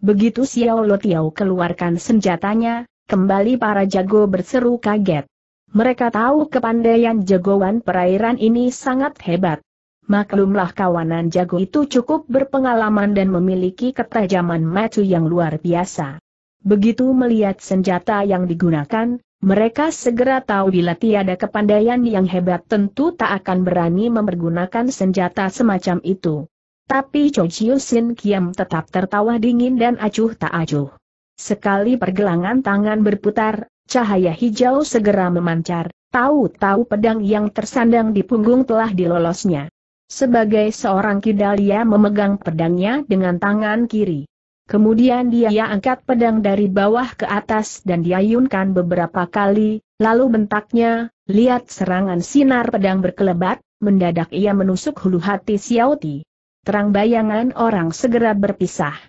Begitu Xiao Lo Tiao keluarkan senjatanya, Kembali para jago berseru kaget. Mereka tahu kepandaian jagoan perairan ini sangat hebat. Maklumlah kawanan jago itu cukup berpengalaman dan memiliki ketajaman macu yang luar biasa. Begitu melihat senjata yang digunakan, mereka segera tahu bila tiada kepandaian yang hebat tentu tak akan berani mempergunakan senjata semacam itu. Tapi Chou Chiu Sin Kiam tetap tertawa dingin dan acuh tak acuh. Sekali pergelangan tangan berputar, cahaya hijau segera memancar, tahu-tahu pedang yang tersandang di punggung telah dilolosnya. Sebagai seorang kidal ia memegang pedangnya dengan tangan kiri. Kemudian dia angkat pedang dari bawah ke atas dan diayunkan beberapa kali, lalu bentaknya, lihat serangan sinar pedang berkelebat, mendadak ia menusuk hulu hati Xiaoti. Terang bayangan orang segera berpisah.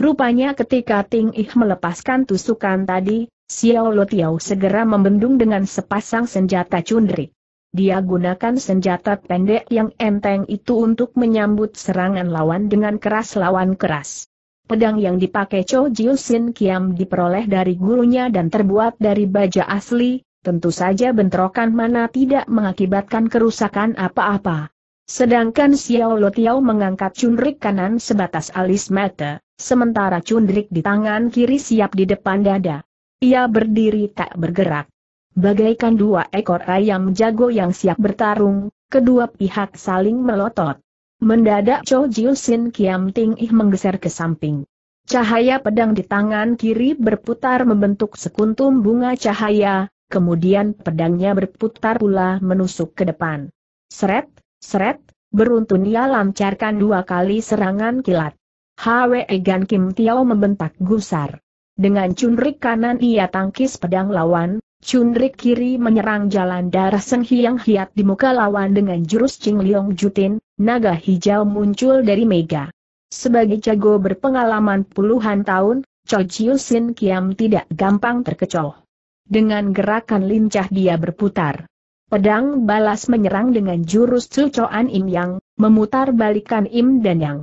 Rupanya ketika Ting Ih melepaskan tusukan tadi, Xiao Lo Tiao segera membendung dengan sepasang senjata cundrik. Dia gunakan senjata pendek yang enteng itu untuk menyambut serangan lawan dengan keras lawan keras. Pedang yang dipakai Cho Jiu Sin Kiam diperoleh dari gurunya dan terbuat dari baja asli, tentu saja bentrokan mana tidak mengakibatkan kerusakan apa-apa. Sedangkan Xiao Lo Tiao mengangkat cundrik kanan sebatas alis mata sementara cundrik di tangan kiri siap di depan dada. Ia berdiri tak bergerak. Bagaikan dua ekor ayam jago yang siap bertarung, kedua pihak saling melotot. Mendadak Cho Jiusin, Kiam Ting Ih menggeser ke samping. Cahaya pedang di tangan kiri berputar membentuk sekuntum bunga cahaya, kemudian pedangnya berputar pula menusuk ke depan. Seret, seret, beruntun ia lancarkan dua kali serangan kilat. Hwe Gan Kim Tiao membentak gusar. Dengan cundrik kanan ia tangkis pedang lawan, cundrik kiri menyerang jalan darah Seng Hiang Hiat di muka lawan dengan jurus Ching Liong Jutin, naga hijau muncul dari mega. Sebagai jago berpengalaman puluhan tahun, Cho Chiu Sin Kiam tidak gampang terkecoh. Dengan gerakan lincah dia berputar. Pedang balas menyerang dengan jurus Cucoan Im Yang, memutar balikan Im dan Yang.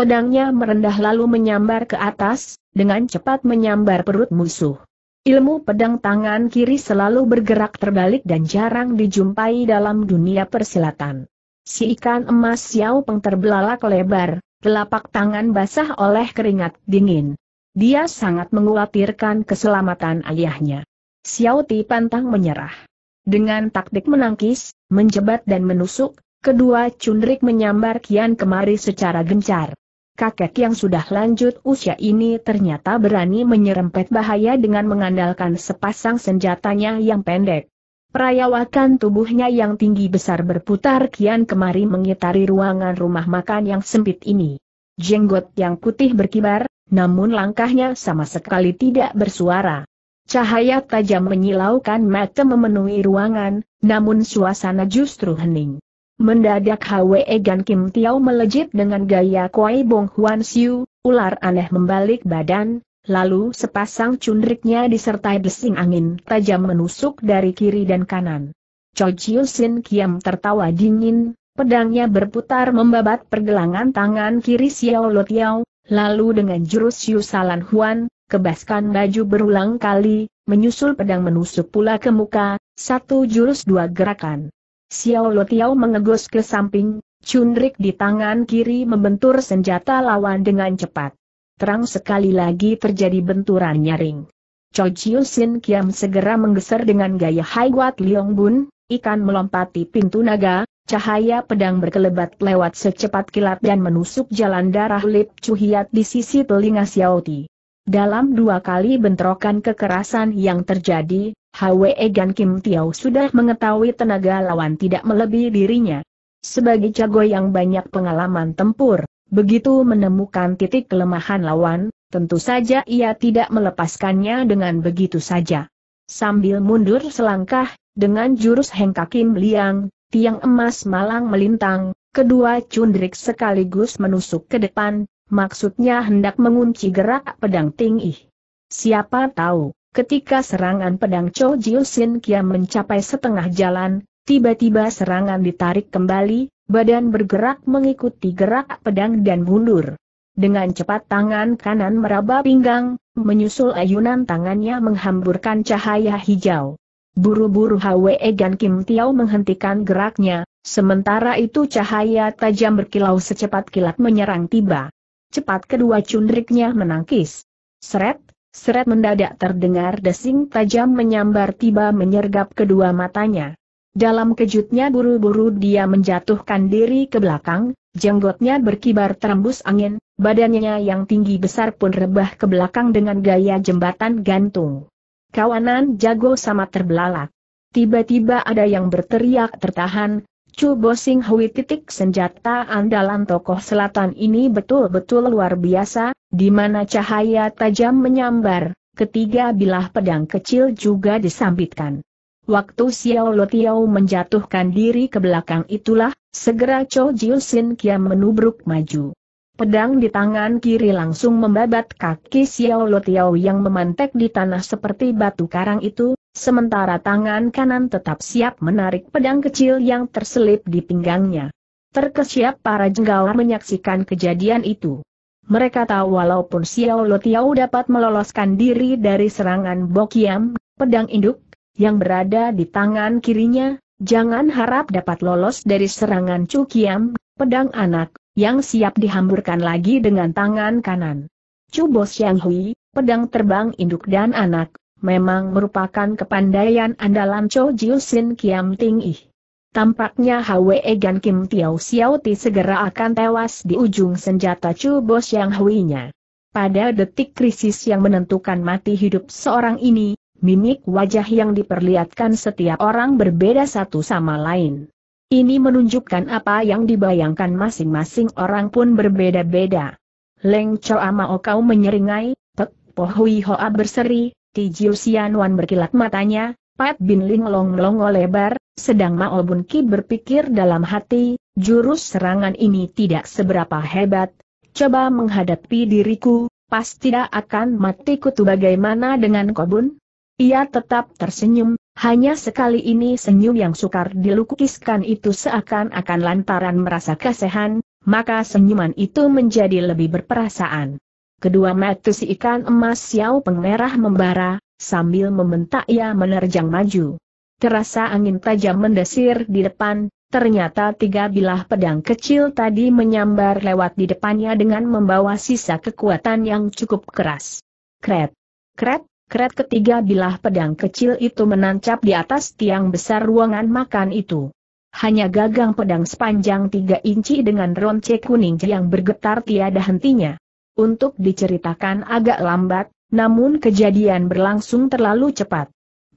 Pedangnya merendah lalu menyambar ke atas, dengan cepat menyambar perut musuh. Ilmu pedang tangan kiri selalu bergerak terbalik dan jarang dijumpai dalam dunia persilatan. Si ikan emas Xiao Peng terbelalak lebar, telapak tangan basah oleh keringat dingin. Dia sangat mengkhawatirkan keselamatan ayahnya. Xiao Ti pantang menyerah. Dengan taktik menangkis, menjebat dan menusuk, kedua cundrik menyambar kian kemari secara gencar kakek yang sudah lanjut usia ini ternyata berani menyerempet bahaya dengan mengandalkan sepasang senjatanya yang pendek. Perayawakan tubuhnya yang tinggi besar berputar kian kemari mengitari ruangan rumah makan yang sempit ini. Jenggot yang putih berkibar, namun langkahnya sama sekali tidak bersuara. Cahaya tajam menyilaukan mata memenuhi ruangan, namun suasana justru hening. Mendadak Hwe Gan Kim Tiao melejit dengan gaya Kuai Bong Huan Siu, ular aneh membalik badan, lalu sepasang cundriknya disertai desing angin tajam menusuk dari kiri dan kanan. Cho Chiu Sin Kiam tertawa dingin, pedangnya berputar membabat pergelangan tangan kiri Xiao Lo Tiao, lalu dengan jurus Yu Salan Huan, kebaskan baju berulang kali, menyusul pedang menusuk pula ke muka, satu jurus dua gerakan. Xiao Lo Tiao mengegus ke samping, cundrik di tangan kiri membentur senjata lawan dengan cepat. Terang sekali lagi terjadi benturan nyaring. Cho Chiu Sin Kiam segera menggeser dengan gaya Hai Wat Liong Bun, ikan melompati pintu naga, cahaya pedang berkelebat lewat secepat kilat dan menusuk jalan darah Lip Chu Hiat di sisi telinga Xiao Ti. Dalam dua kali bentrokan kekerasan yang terjadi, Hwe Gan Kim Tiao sudah mengetahui tenaga lawan tidak melebihi dirinya. Sebagai jago yang banyak pengalaman tempur, begitu menemukan titik kelemahan lawan, tentu saja ia tidak melepaskannya dengan begitu saja. Sambil mundur selangkah, dengan jurus Kim liang, tiang emas malang melintang, kedua cundrik sekaligus menusuk ke depan, maksudnya hendak mengunci gerak pedang tinggi. Siapa tahu, ketika serangan pedang Cho Jiu Sin Kia mencapai setengah jalan, tiba-tiba serangan ditarik kembali, badan bergerak mengikuti gerak pedang dan mundur. Dengan cepat tangan kanan meraba pinggang, menyusul ayunan tangannya menghamburkan cahaya hijau. Buru-buru Hwe Gan Kim Tiao menghentikan geraknya, sementara itu cahaya tajam berkilau secepat kilat menyerang tiba cepat kedua cundriknya menangkis. Seret, seret mendadak terdengar desing tajam menyambar tiba menyergap kedua matanya. Dalam kejutnya buru-buru dia menjatuhkan diri ke belakang, jenggotnya berkibar terembus angin, badannya yang tinggi besar pun rebah ke belakang dengan gaya jembatan gantung. Kawanan jago sama terbelalak. Tiba-tiba ada yang berteriak tertahan, Chu Bo Sing Hui titik senjata andalan tokoh selatan ini betul-betul luar biasa, di mana cahaya tajam menyambar, ketiga bilah pedang kecil juga disambitkan. Waktu Xiao Lo menjatuhkan diri ke belakang itulah, segera Cho Jiu Sin Kiam menubruk maju. Pedang di tangan kiri langsung membabat kaki Xiao Lo yang memantek di tanah seperti batu karang itu, Sementara tangan kanan tetap siap menarik pedang kecil yang terselip di pinggangnya. Terkesiap para jenggawa menyaksikan kejadian itu. Mereka tahu walaupun Xiao Lo dapat meloloskan diri dari serangan Bokiam, pedang induk, yang berada di tangan kirinya, jangan harap dapat lolos dari serangan Cukiam, pedang anak, yang siap dihamburkan lagi dengan tangan kanan. Chu Bo Xiang Hui, pedang terbang induk dan anak, memang merupakan kepandaian andalan Cho Sin Kiam Ting Ih. Tampaknya Hwe Gan Kim Tiao Xiao Ti segera akan tewas di ujung senjata Chu Bos Yang Hui-nya. Pada detik krisis yang menentukan mati hidup seorang ini, mimik wajah yang diperlihatkan setiap orang berbeda satu sama lain. Ini menunjukkan apa yang dibayangkan masing-masing orang pun berbeda-beda. Leng Choa Ama kau menyeringai, Pek Pohui Hoa berseri, Tiju Wan berkilat matanya, Pat Bin Ling long-long lebar, sedang Mao Bun Ki berpikir dalam hati, jurus serangan ini tidak seberapa hebat, coba menghadapi diriku, pas tidak akan mati kutu bagaimana dengan kobun? Ia tetap tersenyum, hanya sekali ini senyum yang sukar dilukiskan itu seakan-akan lantaran merasa kasihan, maka senyuman itu menjadi lebih berperasaan kedua mata si ikan emas Xiao Peng merah membara, sambil membentak ia menerjang maju. Terasa angin tajam mendesir di depan, ternyata tiga bilah pedang kecil tadi menyambar lewat di depannya dengan membawa sisa kekuatan yang cukup keras. Kret, kret, kret ketiga bilah pedang kecil itu menancap di atas tiang besar ruangan makan itu. Hanya gagang pedang sepanjang tiga inci dengan ronce kuning yang bergetar tiada hentinya untuk diceritakan agak lambat, namun kejadian berlangsung terlalu cepat.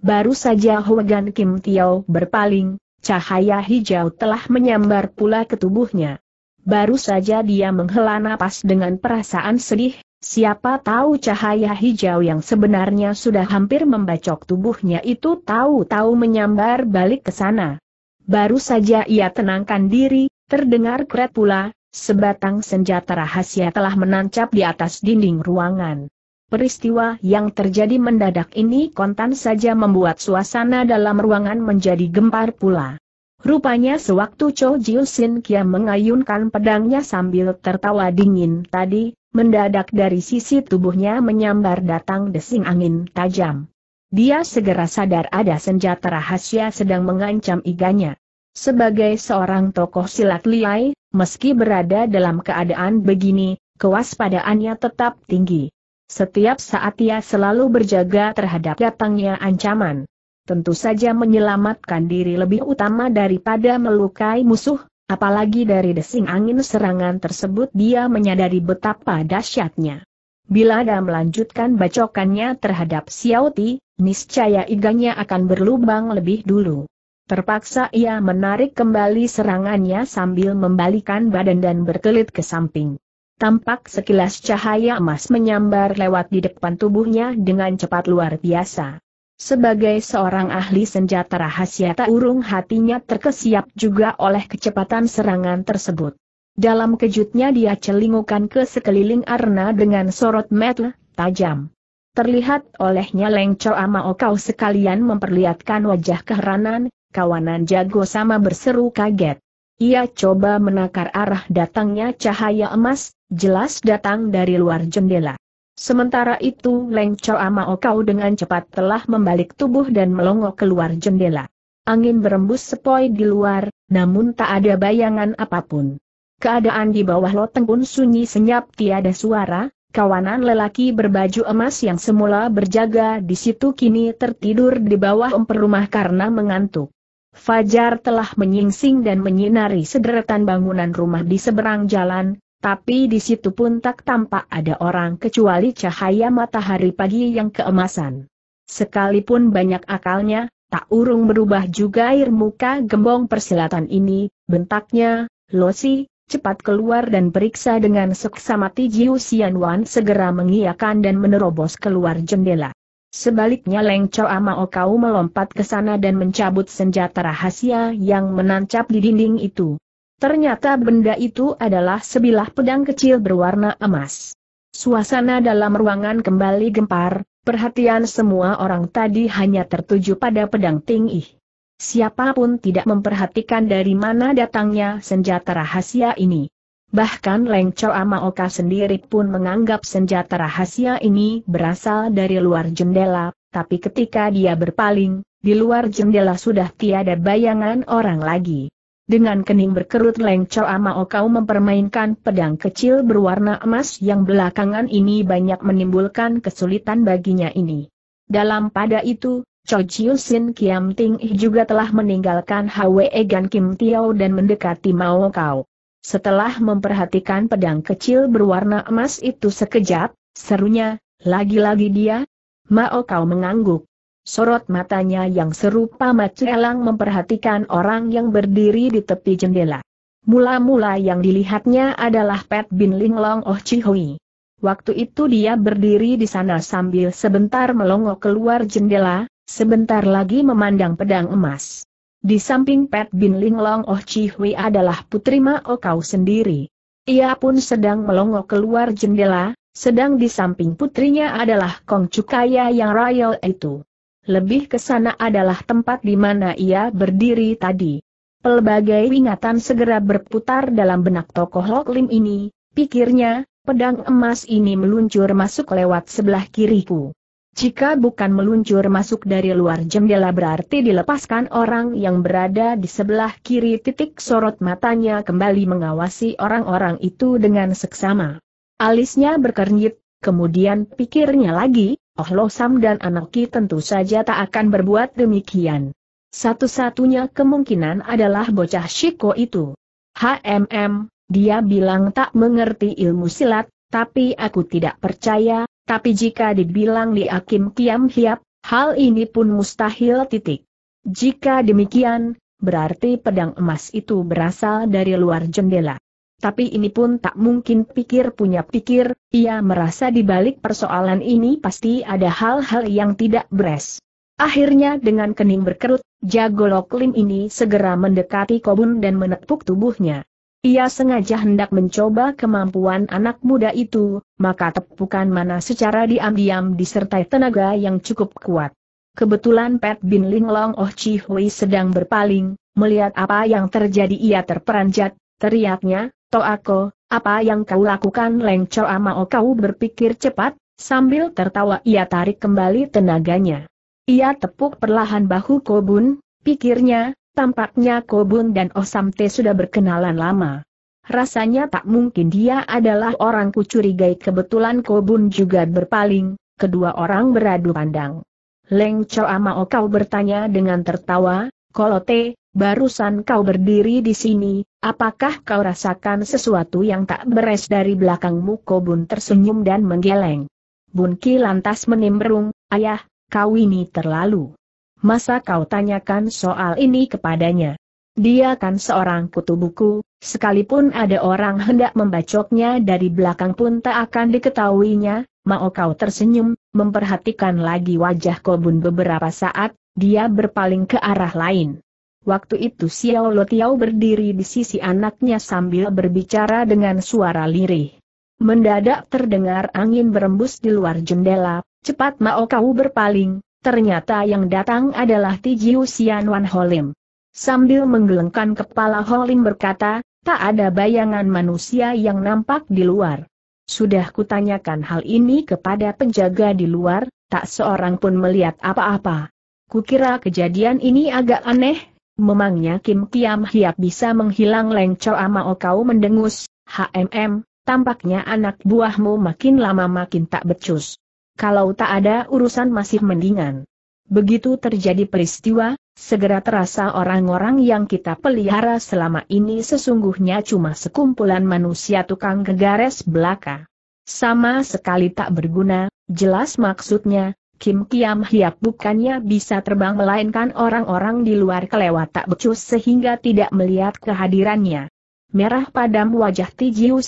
Baru saja Hogan Kim Tiao berpaling, cahaya hijau telah menyambar pula ke tubuhnya. Baru saja dia menghela napas dengan perasaan sedih, siapa tahu cahaya hijau yang sebenarnya sudah hampir membacok tubuhnya itu tahu-tahu menyambar balik ke sana. Baru saja ia tenangkan diri, terdengar kret pula, Sebatang senjata rahasia telah menancap di atas dinding ruangan. Peristiwa yang terjadi mendadak ini kontan saja membuat suasana dalam ruangan menjadi gempar pula. Rupanya sewaktu Cho Sin Kia mengayunkan pedangnya sambil tertawa dingin tadi, mendadak dari sisi tubuhnya menyambar datang desing angin tajam. Dia segera sadar ada senjata rahasia sedang mengancam iganya. Sebagai seorang tokoh silat liai, meski berada dalam keadaan begini, kewaspadaannya tetap tinggi. Setiap saat ia selalu berjaga terhadap datangnya ancaman. Tentu saja menyelamatkan diri lebih utama daripada melukai musuh, apalagi dari desing angin serangan tersebut dia menyadari betapa dahsyatnya. Bila ada melanjutkan bacokannya terhadap Xiao Ti, niscaya iganya akan berlubang lebih dulu. Terpaksa ia menarik kembali serangannya sambil membalikan badan dan berkelit ke samping. Tampak sekilas cahaya emas menyambar lewat di depan tubuhnya dengan cepat luar biasa. Sebagai seorang ahli senjata rahasia tak urung hatinya terkesiap juga oleh kecepatan serangan tersebut. Dalam kejutnya dia celingukan ke sekeliling Arna dengan sorot mata tajam. Terlihat olehnya lengco ama Kau sekalian memperlihatkan wajah keheranan, kawanan jago sama berseru kaget. Ia coba menakar arah datangnya cahaya emas, jelas datang dari luar jendela. Sementara itu Leng Chow Mao Kau dengan cepat telah membalik tubuh dan melongo keluar jendela. Angin berembus sepoi di luar, namun tak ada bayangan apapun. Keadaan di bawah loteng pun sunyi senyap tiada suara, kawanan lelaki berbaju emas yang semula berjaga di situ kini tertidur di bawah emper rumah karena mengantuk. Fajar telah menyingsing dan menyinari sederetan bangunan rumah di seberang jalan, tapi di situ pun tak tampak ada orang kecuali cahaya matahari pagi yang keemasan. Sekalipun banyak akalnya, tak urung berubah juga air muka gembong persilatan ini, bentaknya, Losi, cepat keluar dan periksa dengan seksama Jiu Xianwan segera mengiakan dan menerobos keluar jendela. Sebaliknya Leng Choa Mao Kau melompat ke sana dan mencabut senjata rahasia yang menancap di dinding itu. Ternyata benda itu adalah sebilah pedang kecil berwarna emas. Suasana dalam ruangan kembali gempar, perhatian semua orang tadi hanya tertuju pada pedang tingih. Siapapun tidak memperhatikan dari mana datangnya senjata rahasia ini. Bahkan Leng Choa Maoka sendiri pun menganggap senjata rahasia ini berasal dari luar jendela, tapi ketika dia berpaling, di luar jendela sudah tiada bayangan orang lagi. Dengan kening berkerut Leng Choa Maokau mempermainkan pedang kecil berwarna emas yang belakangan ini banyak menimbulkan kesulitan baginya ini. Dalam pada itu, Cho Chiu Sin Kiam Ting juga telah meninggalkan Hwe Gan Kim Tiao dan mendekati Mao Kao. Setelah memperhatikan pedang kecil berwarna emas itu sekejap, serunya, lagi-lagi dia, Mao kau mengangguk. Sorot matanya yang serupa macu elang memperhatikan orang yang berdiri di tepi jendela. Mula-mula yang dilihatnya adalah Pat Bin Linglong Oh Chihui. Waktu itu dia berdiri di sana sambil sebentar melongo keluar jendela, sebentar lagi memandang pedang emas. Di samping Pat Bin Long Oh Chi Hui adalah putri Ma O oh Kau sendiri. Ia pun sedang melongo keluar jendela, sedang di samping putrinya adalah Kong Chukaya yang royal itu. Lebih ke sana adalah tempat di mana ia berdiri tadi. Pelbagai ingatan segera berputar dalam benak tokoh Lok Lim ini, pikirnya, pedang emas ini meluncur masuk lewat sebelah kiriku. Jika bukan meluncur masuk dari luar jendela berarti dilepaskan orang yang berada di sebelah kiri titik sorot matanya kembali mengawasi orang-orang itu dengan seksama. Alisnya berkernyit, kemudian pikirnya lagi, Oh Losam dan Anoki tentu saja tak akan berbuat demikian. Satu-satunya kemungkinan adalah bocah Shiko itu. HMM, dia bilang tak mengerti ilmu silat, tapi aku tidak percaya, tapi jika dibilang Li Akim Kiam Hiap, hal ini pun mustahil titik. Jika demikian, berarti pedang emas itu berasal dari luar jendela. Tapi ini pun tak mungkin pikir punya pikir, ia merasa di balik persoalan ini pasti ada hal-hal yang tidak beres. Akhirnya dengan kening berkerut, Jago Loklim ini segera mendekati Kobun dan menepuk tubuhnya. Ia sengaja hendak mencoba kemampuan anak muda itu, maka tepukan mana secara diam-diam disertai tenaga yang cukup kuat. Kebetulan Pat Bin Ling Long Oh Chi Hui sedang berpaling, melihat apa yang terjadi ia terperanjat, teriaknya, Toako, apa yang kau lakukan Leng ama Mao kau berpikir cepat, sambil tertawa ia tarik kembali tenaganya. Ia tepuk perlahan bahu Kobun, pikirnya, Tampaknya Kobun dan Osamte sudah berkenalan lama. Rasanya tak mungkin dia adalah orang kucurigai kebetulan Kobun juga berpaling, kedua orang beradu pandang. Leng ama Mao kau bertanya dengan tertawa, Kolote, barusan kau berdiri di sini, apakah kau rasakan sesuatu yang tak beres dari belakangmu Kobun tersenyum dan menggeleng. Bunki lantas menimbrung, ayah, kau ini terlalu masa kau tanyakan soal ini kepadanya? Dia kan seorang kutu buku, sekalipun ada orang hendak membacoknya dari belakang pun tak akan diketahuinya, mau kau tersenyum, memperhatikan lagi wajah kobun beberapa saat, dia berpaling ke arah lain. Waktu itu Xiao Lo Tiao berdiri di sisi anaknya sambil berbicara dengan suara lirih. Mendadak terdengar angin berembus di luar jendela, cepat mau kau berpaling, Ternyata yang datang adalah Tijiu Wan Holim. Sambil menggelengkan kepala Holim berkata, tak ada bayangan manusia yang nampak di luar. Sudah kutanyakan hal ini kepada penjaga di luar, tak seorang pun melihat apa-apa. Kukira kejadian ini agak aneh, memangnya Kim Kiam Hiap bisa menghilang lengco ama kau mendengus, HMM, tampaknya anak buahmu makin lama makin tak becus kalau tak ada urusan masih mendingan. Begitu terjadi peristiwa, segera terasa orang-orang yang kita pelihara selama ini sesungguhnya cuma sekumpulan manusia tukang gegares belaka. Sama sekali tak berguna, jelas maksudnya, Kim Kiam Hiap bukannya bisa terbang melainkan orang-orang di luar kelewat tak becus sehingga tidak melihat kehadirannya. Merah padam wajah Ti Jiu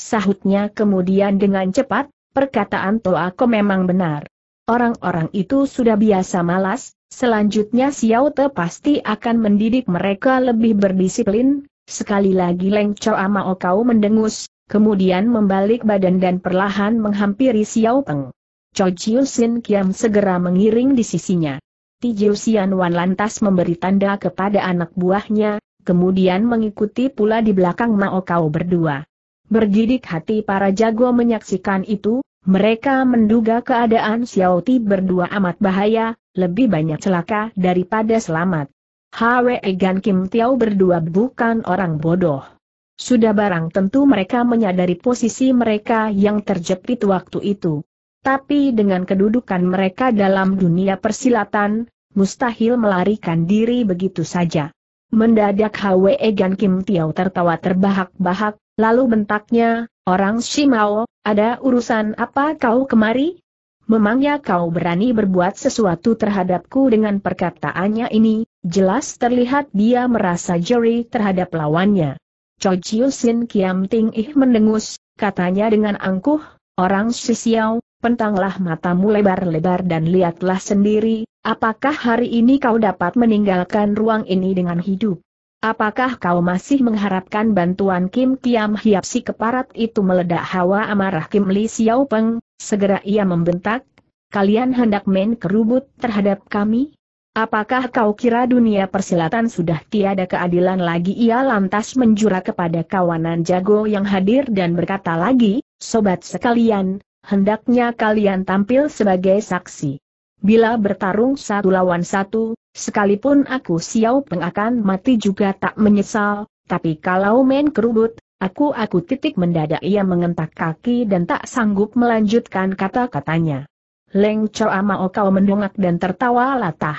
sahutnya kemudian dengan cepat, Perkataan Toako memang benar. Orang-orang itu sudah biasa malas, selanjutnya Xiao Te pasti akan mendidik mereka lebih berdisiplin. Sekali lagi Leng Chao Amao kau mendengus, kemudian membalik badan dan perlahan menghampiri Xiao Peng. Cho Chiu Sin Kiam segera mengiring di sisinya. Ti Jiu Xian Wan lantas memberi tanda kepada anak buahnya, kemudian mengikuti pula di belakang Mao Okau berdua. Bergidik hati para jago menyaksikan itu, mereka menduga keadaan Xiao Ti berdua amat bahaya, lebih banyak celaka daripada selamat. Hwe Gan Kim Tiao berdua bukan orang bodoh. Sudah barang tentu mereka menyadari posisi mereka yang terjepit waktu itu. Tapi dengan kedudukan mereka dalam dunia persilatan, mustahil melarikan diri begitu saja. Mendadak Hwe Gan Kim Tiao tertawa terbahak-bahak, Lalu bentaknya, orang Shimao, ada urusan apa kau kemari? Memangnya kau berani berbuat sesuatu terhadapku dengan perkataannya ini, jelas terlihat dia merasa jeri terhadap lawannya. Cho Chiu Sin Kiam Ting Ih mendengus, katanya dengan angkuh, orang Shisiao, pentanglah matamu lebar-lebar dan lihatlah sendiri, apakah hari ini kau dapat meninggalkan ruang ini dengan hidup. Apakah kau masih mengharapkan bantuan Kim Kiam Hiap si keparat itu meledak hawa amarah Kim Li Xiao Peng, segera ia membentak, kalian hendak main kerubut terhadap kami? Apakah kau kira dunia persilatan sudah tiada keadilan lagi? Ia lantas menjura kepada kawanan jago yang hadir dan berkata lagi, sobat sekalian, hendaknya kalian tampil sebagai saksi. Bila bertarung satu lawan satu, Sekalipun aku Xiao Peng akan mati juga tak menyesal, tapi kalau main kerubut, aku aku titik mendadak ia mengentak kaki dan tak sanggup melanjutkan kata-katanya. Leng Choa Ama kau mendongak dan tertawa latah.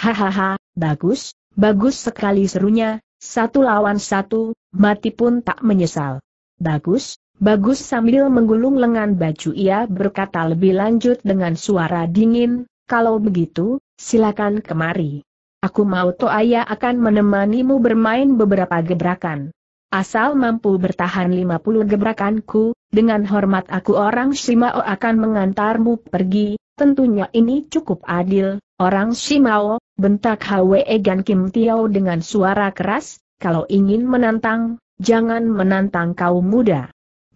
Hahaha, bagus, bagus sekali serunya, satu lawan satu, mati pun tak menyesal. Bagus, bagus sambil menggulung lengan baju ia berkata lebih lanjut dengan suara dingin, kalau begitu, silakan kemari. Aku mau Toaya akan menemanimu bermain beberapa gebrakan. Asal mampu bertahan 50 gebrakanku, dengan hormat aku orang Shimao akan mengantarmu pergi, tentunya ini cukup adil, orang Shimao, bentak Hwe Gan Kim Tiao dengan suara keras, kalau ingin menantang, jangan menantang kau muda.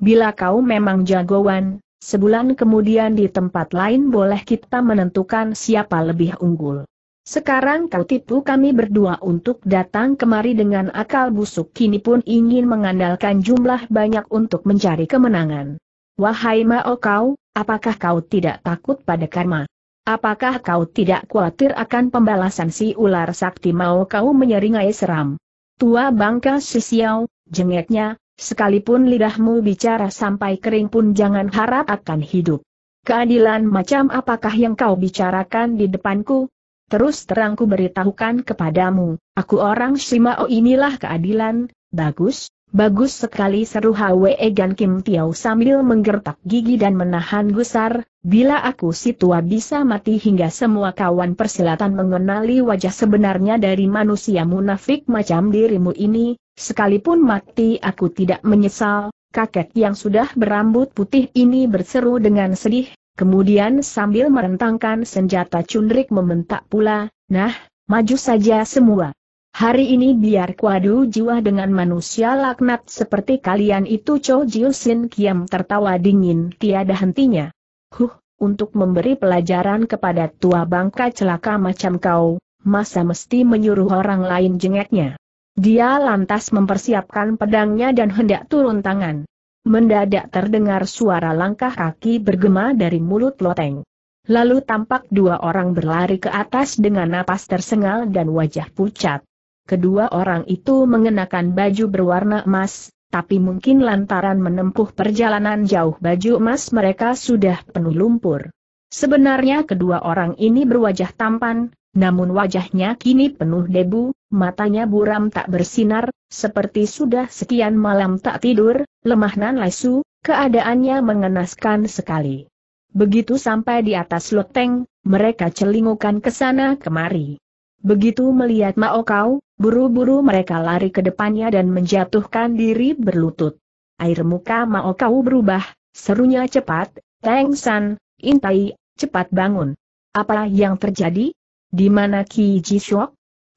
Bila kau memang jagoan, Sebulan kemudian di tempat lain boleh kita menentukan siapa lebih unggul. Sekarang kau tipu kami berdua untuk datang kemari dengan akal busuk kini pun ingin mengandalkan jumlah banyak untuk mencari kemenangan. Wahai Mao kau, apakah kau tidak takut pada karma? Apakah kau tidak khawatir akan pembalasan si ular sakti Mao kau menyeringai seram? Tua bangka si Xiao, jengeknya, Sekalipun lidahmu bicara sampai kering pun jangan harap akan hidup. Keadilan macam apakah yang kau bicarakan di depanku? Terus terangku beritahukan kepadamu, aku orang Shimao inilah keadilan, bagus, bagus sekali seru Hwe Gan Kim Tiao sambil menggertak gigi dan menahan gusar, bila aku si tua bisa mati hingga semua kawan persilatan mengenali wajah sebenarnya dari manusia munafik macam dirimu ini, Sekalipun mati aku tidak menyesal, kakek yang sudah berambut putih ini berseru dengan sedih, kemudian sambil merentangkan senjata cundrik membentak pula, nah, maju saja semua. Hari ini biar kuadu jiwa dengan manusia laknat seperti kalian itu Cho Sin Kiam tertawa dingin tiada hentinya. Huh, untuk memberi pelajaran kepada tua bangka celaka macam kau, masa mesti menyuruh orang lain jengeknya. Dia lantas mempersiapkan pedangnya dan hendak turun tangan. Mendadak terdengar suara langkah kaki bergema dari mulut loteng. Lalu tampak dua orang berlari ke atas dengan napas tersengal dan wajah pucat. Kedua orang itu mengenakan baju berwarna emas, tapi mungkin lantaran menempuh perjalanan jauh baju emas mereka sudah penuh lumpur. Sebenarnya kedua orang ini berwajah tampan, namun wajahnya kini penuh debu, matanya buram tak bersinar, seperti sudah sekian malam tak tidur, lemah nan lesu, keadaannya mengenaskan sekali. Begitu sampai di atas loteng, mereka celingukan ke sana kemari. Begitu melihat Mao Kau, buru-buru mereka lari ke depannya dan menjatuhkan diri berlutut. Air muka Mao Kau berubah, serunya cepat, Teng San, Intai, cepat bangun. Apa yang terjadi? Di mana Ki Ji Xue?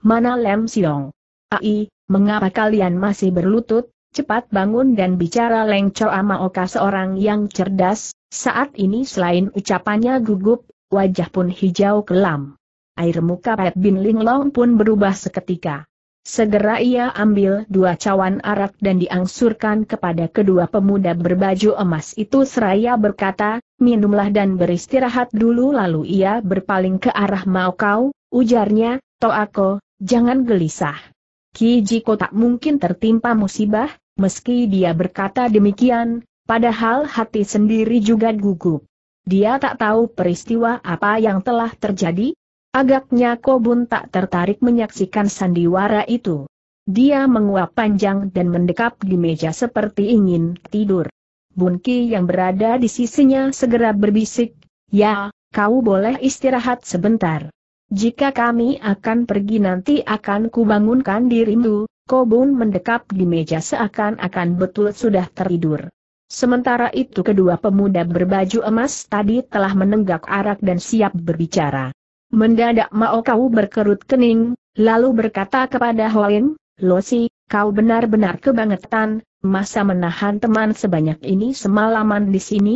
Mana Lem Siong? Ai, mengapa kalian masih berlutut? Cepat bangun dan bicara Leng Ama oka seorang yang cerdas, saat ini selain ucapannya gugup, wajah pun hijau kelam. Air muka Pat Bin Linglong pun berubah seketika. Segera ia ambil dua cawan arak dan diangsurkan kepada kedua pemuda berbaju emas itu seraya berkata, minumlah dan beristirahat dulu lalu ia berpaling ke arah Maokau, ujarnya, Toako, jangan gelisah. Ki Jiko tak mungkin tertimpa musibah, meski dia berkata demikian, padahal hati sendiri juga gugup. Dia tak tahu peristiwa apa yang telah terjadi, Agaknya Kobun tak tertarik menyaksikan sandiwara itu. Dia menguap panjang dan mendekap di meja seperti ingin tidur. Bunki yang berada di sisinya segera berbisik, Ya, kau boleh istirahat sebentar. Jika kami akan pergi nanti akan kubangunkan dirimu, Kobun mendekap di meja seakan-akan betul sudah tertidur. Sementara itu kedua pemuda berbaju emas tadi telah menenggak arak dan siap berbicara. Mendadak Mao Kau berkerut kening, lalu berkata kepada Hoin, Losi, kau benar-benar kebangetan, masa menahan teman sebanyak ini semalaman di sini?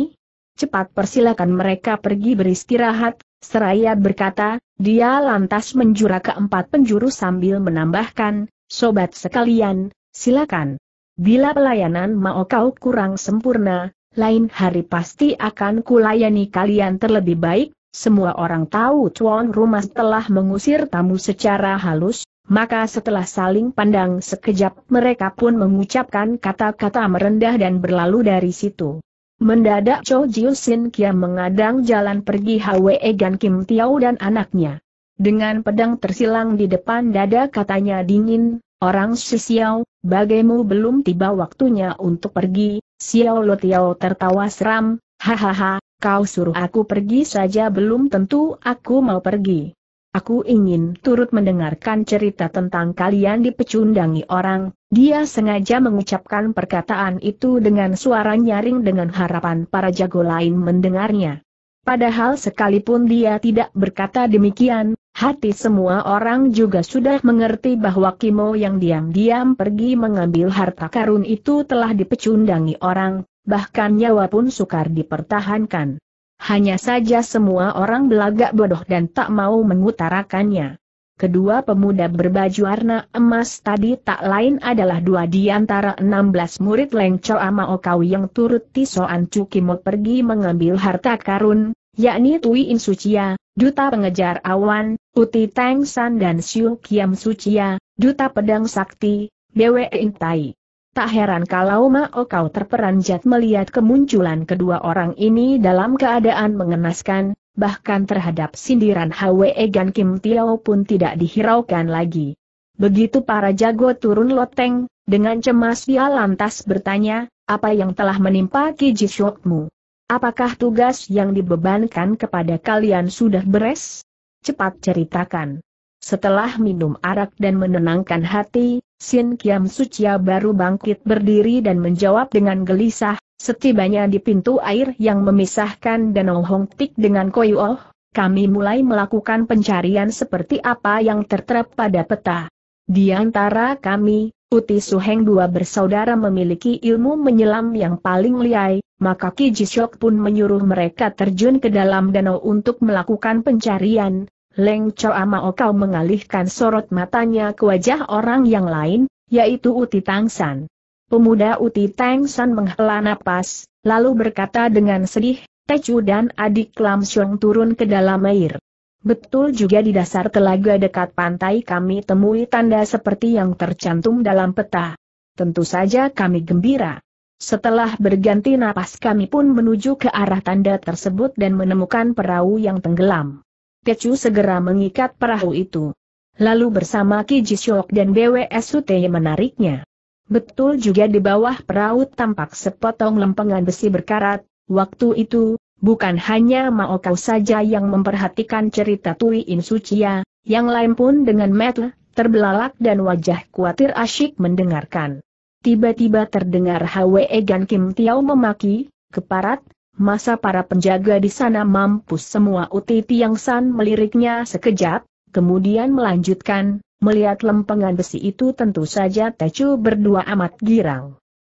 Cepat persilakan mereka pergi beristirahat, Seraya berkata, dia lantas menjura ke empat penjuru sambil menambahkan, sobat sekalian, silakan. Bila pelayanan Mao Kau kurang sempurna, lain hari pasti akan kulayani kalian terlebih baik, semua orang tahu tuan rumah telah mengusir tamu secara halus, maka setelah saling pandang sekejap mereka pun mengucapkan kata-kata merendah dan berlalu dari situ. Mendadak Cho Jiu Sin Kia mengadang jalan pergi Hwe Gan Kim Tiao dan anaknya. Dengan pedang tersilang di depan dada katanya dingin, orang si Xiao, bagaimu belum tiba waktunya untuk pergi, Xiao Lo Tiao tertawa seram, hahaha, Kau suruh aku pergi saja belum tentu aku mau pergi. Aku ingin turut mendengarkan cerita tentang kalian dipecundangi orang, dia sengaja mengucapkan perkataan itu dengan suara nyaring dengan harapan para jago lain mendengarnya. Padahal sekalipun dia tidak berkata demikian, hati semua orang juga sudah mengerti bahwa Kimo yang diam-diam pergi mengambil harta karun itu telah dipecundangi orang, bahkan nyawa pun sukar dipertahankan. Hanya saja semua orang belagak bodoh dan tak mau mengutarakannya. Kedua pemuda berbaju warna emas tadi tak lain adalah dua di antara belas murid Leng Choa Mao Kau yang turut Tisoan Cukimo pergi mengambil harta karun, yakni Tui In Sucia, Duta Pengejar Awan, Uti Teng San dan Siu Kiam Sucia, Duta Pedang Sakti, Bwe In Tai. Tak heran kalau Mao Kau terperanjat melihat kemunculan kedua orang ini dalam keadaan mengenaskan, bahkan terhadap sindiran Hwe Gan Kim Tiao pun tidak dihiraukan lagi. Begitu para jago turun loteng, dengan cemas dia lantas bertanya, apa yang telah menimpa Ki Jishokmu? Apakah tugas yang dibebankan kepada kalian sudah beres? Cepat ceritakan. Setelah minum arak dan menenangkan hati, Sin Kiam Sucia baru bangkit berdiri dan menjawab dengan gelisah, setibanya di pintu air yang memisahkan Danau Hong Tik dengan Koyoh, kami mulai melakukan pencarian seperti apa yang tertera pada peta. Di antara kami, Uti Suheng dua bersaudara memiliki ilmu menyelam yang paling liai, maka Ki Jishok pun menyuruh mereka terjun ke dalam danau untuk melakukan pencarian, Leng Cho Amao ah, kau mengalihkan sorot matanya ke wajah orang yang lain, yaitu Uti Tang San. Pemuda Uti Tang San menghela napas, lalu berkata dengan sedih, Chu dan adik Lam Xiong turun ke dalam air. Betul juga di dasar telaga dekat pantai kami temui tanda seperti yang tercantum dalam peta. Tentu saja kami gembira. Setelah berganti napas kami pun menuju ke arah tanda tersebut dan menemukan perahu yang tenggelam. Pecu segera mengikat perahu itu. Lalu bersama Ki Jisyok dan BWS Suteye menariknya. Betul juga di bawah perahu tampak sepotong lempengan besi berkarat, waktu itu, bukan hanya Mao Kau saja yang memperhatikan cerita Tui In Suciya, yang lain pun dengan metu, terbelalak dan wajah khawatir asyik mendengarkan. Tiba-tiba terdengar Hwe Gan Kim Tiao memaki, keparat, masa para penjaga di sana mampus semua Uti Tiang San meliriknya sekejap, kemudian melanjutkan, melihat lempengan besi itu tentu saja Tecu berdua amat girang.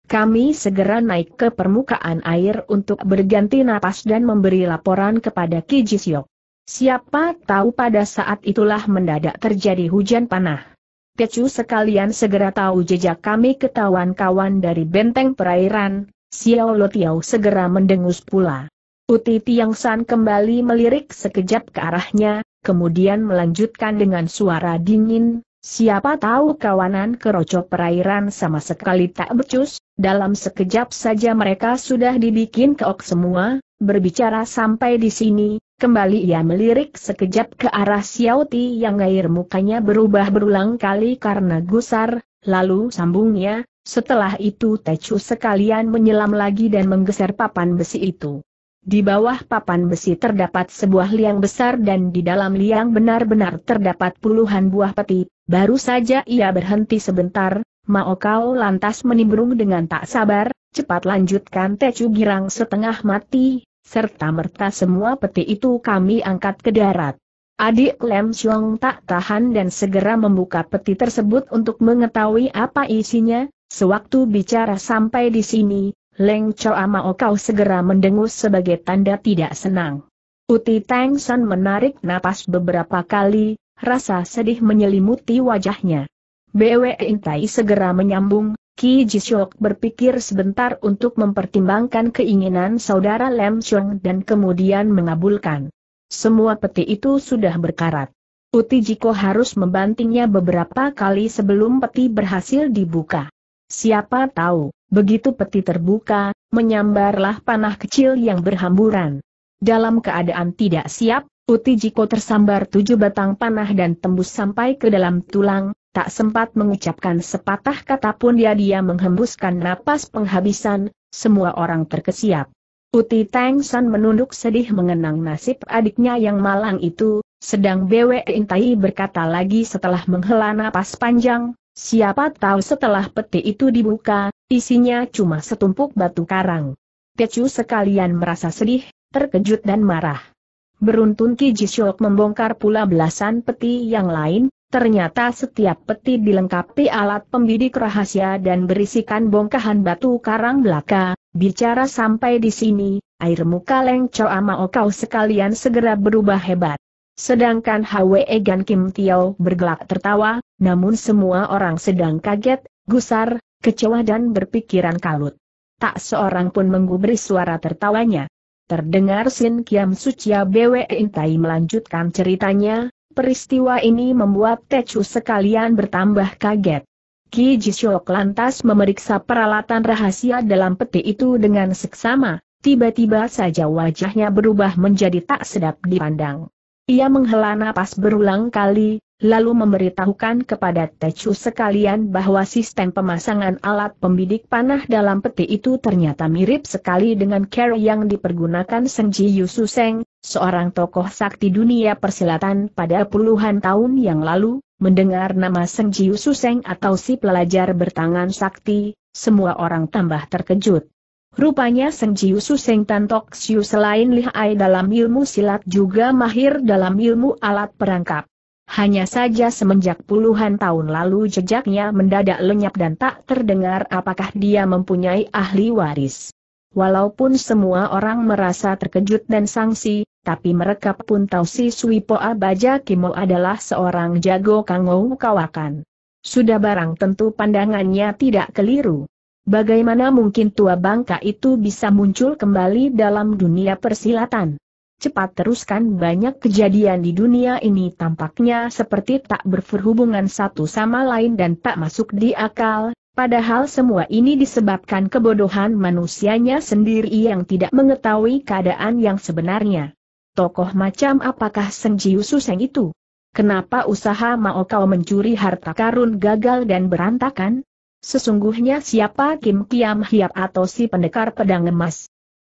Kami segera naik ke permukaan air untuk berganti napas dan memberi laporan kepada Ki Jisyok. Siapa tahu pada saat itulah mendadak terjadi hujan panah. Tecu sekalian segera tahu jejak kami ketahuan kawan dari benteng perairan, Xiao Lo Tiao segera mendengus pula. Uti Tiang San kembali melirik sekejap ke arahnya, kemudian melanjutkan dengan suara dingin, siapa tahu kawanan kerocok perairan sama sekali tak becus, dalam sekejap saja mereka sudah dibikin keok semua, berbicara sampai di sini, kembali ia melirik sekejap ke arah Xiao Ti yang air mukanya berubah berulang kali karena gusar, lalu sambungnya, setelah itu Tecu sekalian menyelam lagi dan menggeser papan besi itu. Di bawah papan besi terdapat sebuah liang besar dan di dalam liang benar-benar terdapat puluhan buah peti, baru saja ia berhenti sebentar, Mao Kau lantas menimbrung dengan tak sabar, cepat lanjutkan Tecu Girang setengah mati, serta merta semua peti itu kami angkat ke darat. Adik Lem Xiong tak tahan dan segera membuka peti tersebut untuk mengetahui apa isinya, Sewaktu bicara sampai di sini, Leng Choa Mao Kau segera mendengus sebagai tanda tidak senang. Uti Tang San menarik napas beberapa kali, rasa sedih menyelimuti wajahnya. Bwe Intai segera menyambung, Ki Jisyok berpikir sebentar untuk mempertimbangkan keinginan saudara Lem Chong dan kemudian mengabulkan. Semua peti itu sudah berkarat. Uti Jiko harus membantingnya beberapa kali sebelum peti berhasil dibuka. Siapa tahu, begitu peti terbuka, menyambarlah panah kecil yang berhamburan. Dalam keadaan tidak siap, Uti Jiko tersambar tujuh batang panah dan tembus sampai ke dalam tulang, tak sempat mengucapkan sepatah kata pun dia dia menghembuskan napas penghabisan, semua orang terkesiap. Uti Tang San menunduk sedih mengenang nasib adiknya yang malang itu, sedang Bwe Intai berkata lagi setelah menghela napas panjang, Siapa tahu setelah peti itu dibuka, isinya cuma setumpuk batu karang. Tecu sekalian merasa sedih, terkejut dan marah. Beruntung Ki Jisyok membongkar pula belasan peti yang lain, ternyata setiap peti dilengkapi alat pembidik rahasia dan berisikan bongkahan batu karang belaka. Bicara sampai di sini, air muka Leng Choa Mao kau sekalian segera berubah hebat. Sedangkan Hwe Gan Kim Tiao bergelak tertawa, namun semua orang sedang kaget, gusar, kecewa dan berpikiran kalut. Tak seorang pun menggubris suara tertawanya. Terdengar Sin Kiam Sucia Bwe Intai melanjutkan ceritanya, peristiwa ini membuat Techu sekalian bertambah kaget. Ki Jisyok lantas memeriksa peralatan rahasia dalam peti itu dengan seksama, tiba-tiba saja wajahnya berubah menjadi tak sedap dipandang. Ia menghela napas berulang kali, lalu memberitahukan kepada Techu sekalian bahwa sistem pemasangan alat pembidik panah dalam peti itu ternyata mirip sekali dengan care yang dipergunakan Senji Yususeng, seorang tokoh sakti dunia persilatan pada puluhan tahun yang lalu, mendengar nama Senji Yususeng atau si pelajar bertangan sakti, semua orang tambah terkejut. Rupanya Seng Jiu Su Seng Tan Tok Siu selain lihai dalam ilmu silat juga mahir dalam ilmu alat perangkap. Hanya saja semenjak puluhan tahun lalu jejaknya mendadak lenyap dan tak terdengar apakah dia mempunyai ahli waris. Walaupun semua orang merasa terkejut dan sangsi, tapi mereka pun tahu si Suipoa Abaja Kimo adalah seorang jago kangou kawakan. Sudah barang tentu pandangannya tidak keliru. Bagaimana mungkin tua bangka itu bisa muncul kembali dalam dunia persilatan? Cepat teruskan banyak kejadian di dunia ini tampaknya seperti tak berhubungan satu sama lain dan tak masuk di akal, Padahal semua ini disebabkan kebodohan manusianya sendiri yang tidak mengetahui keadaan yang sebenarnya. Tokoh macam apakah Senjiu Suseng itu? Kenapa usaha Mao kau mencuri harta karun gagal dan berantakan? Sesungguhnya siapa Kim Kiam Hiap atau si pendekar pedang emas?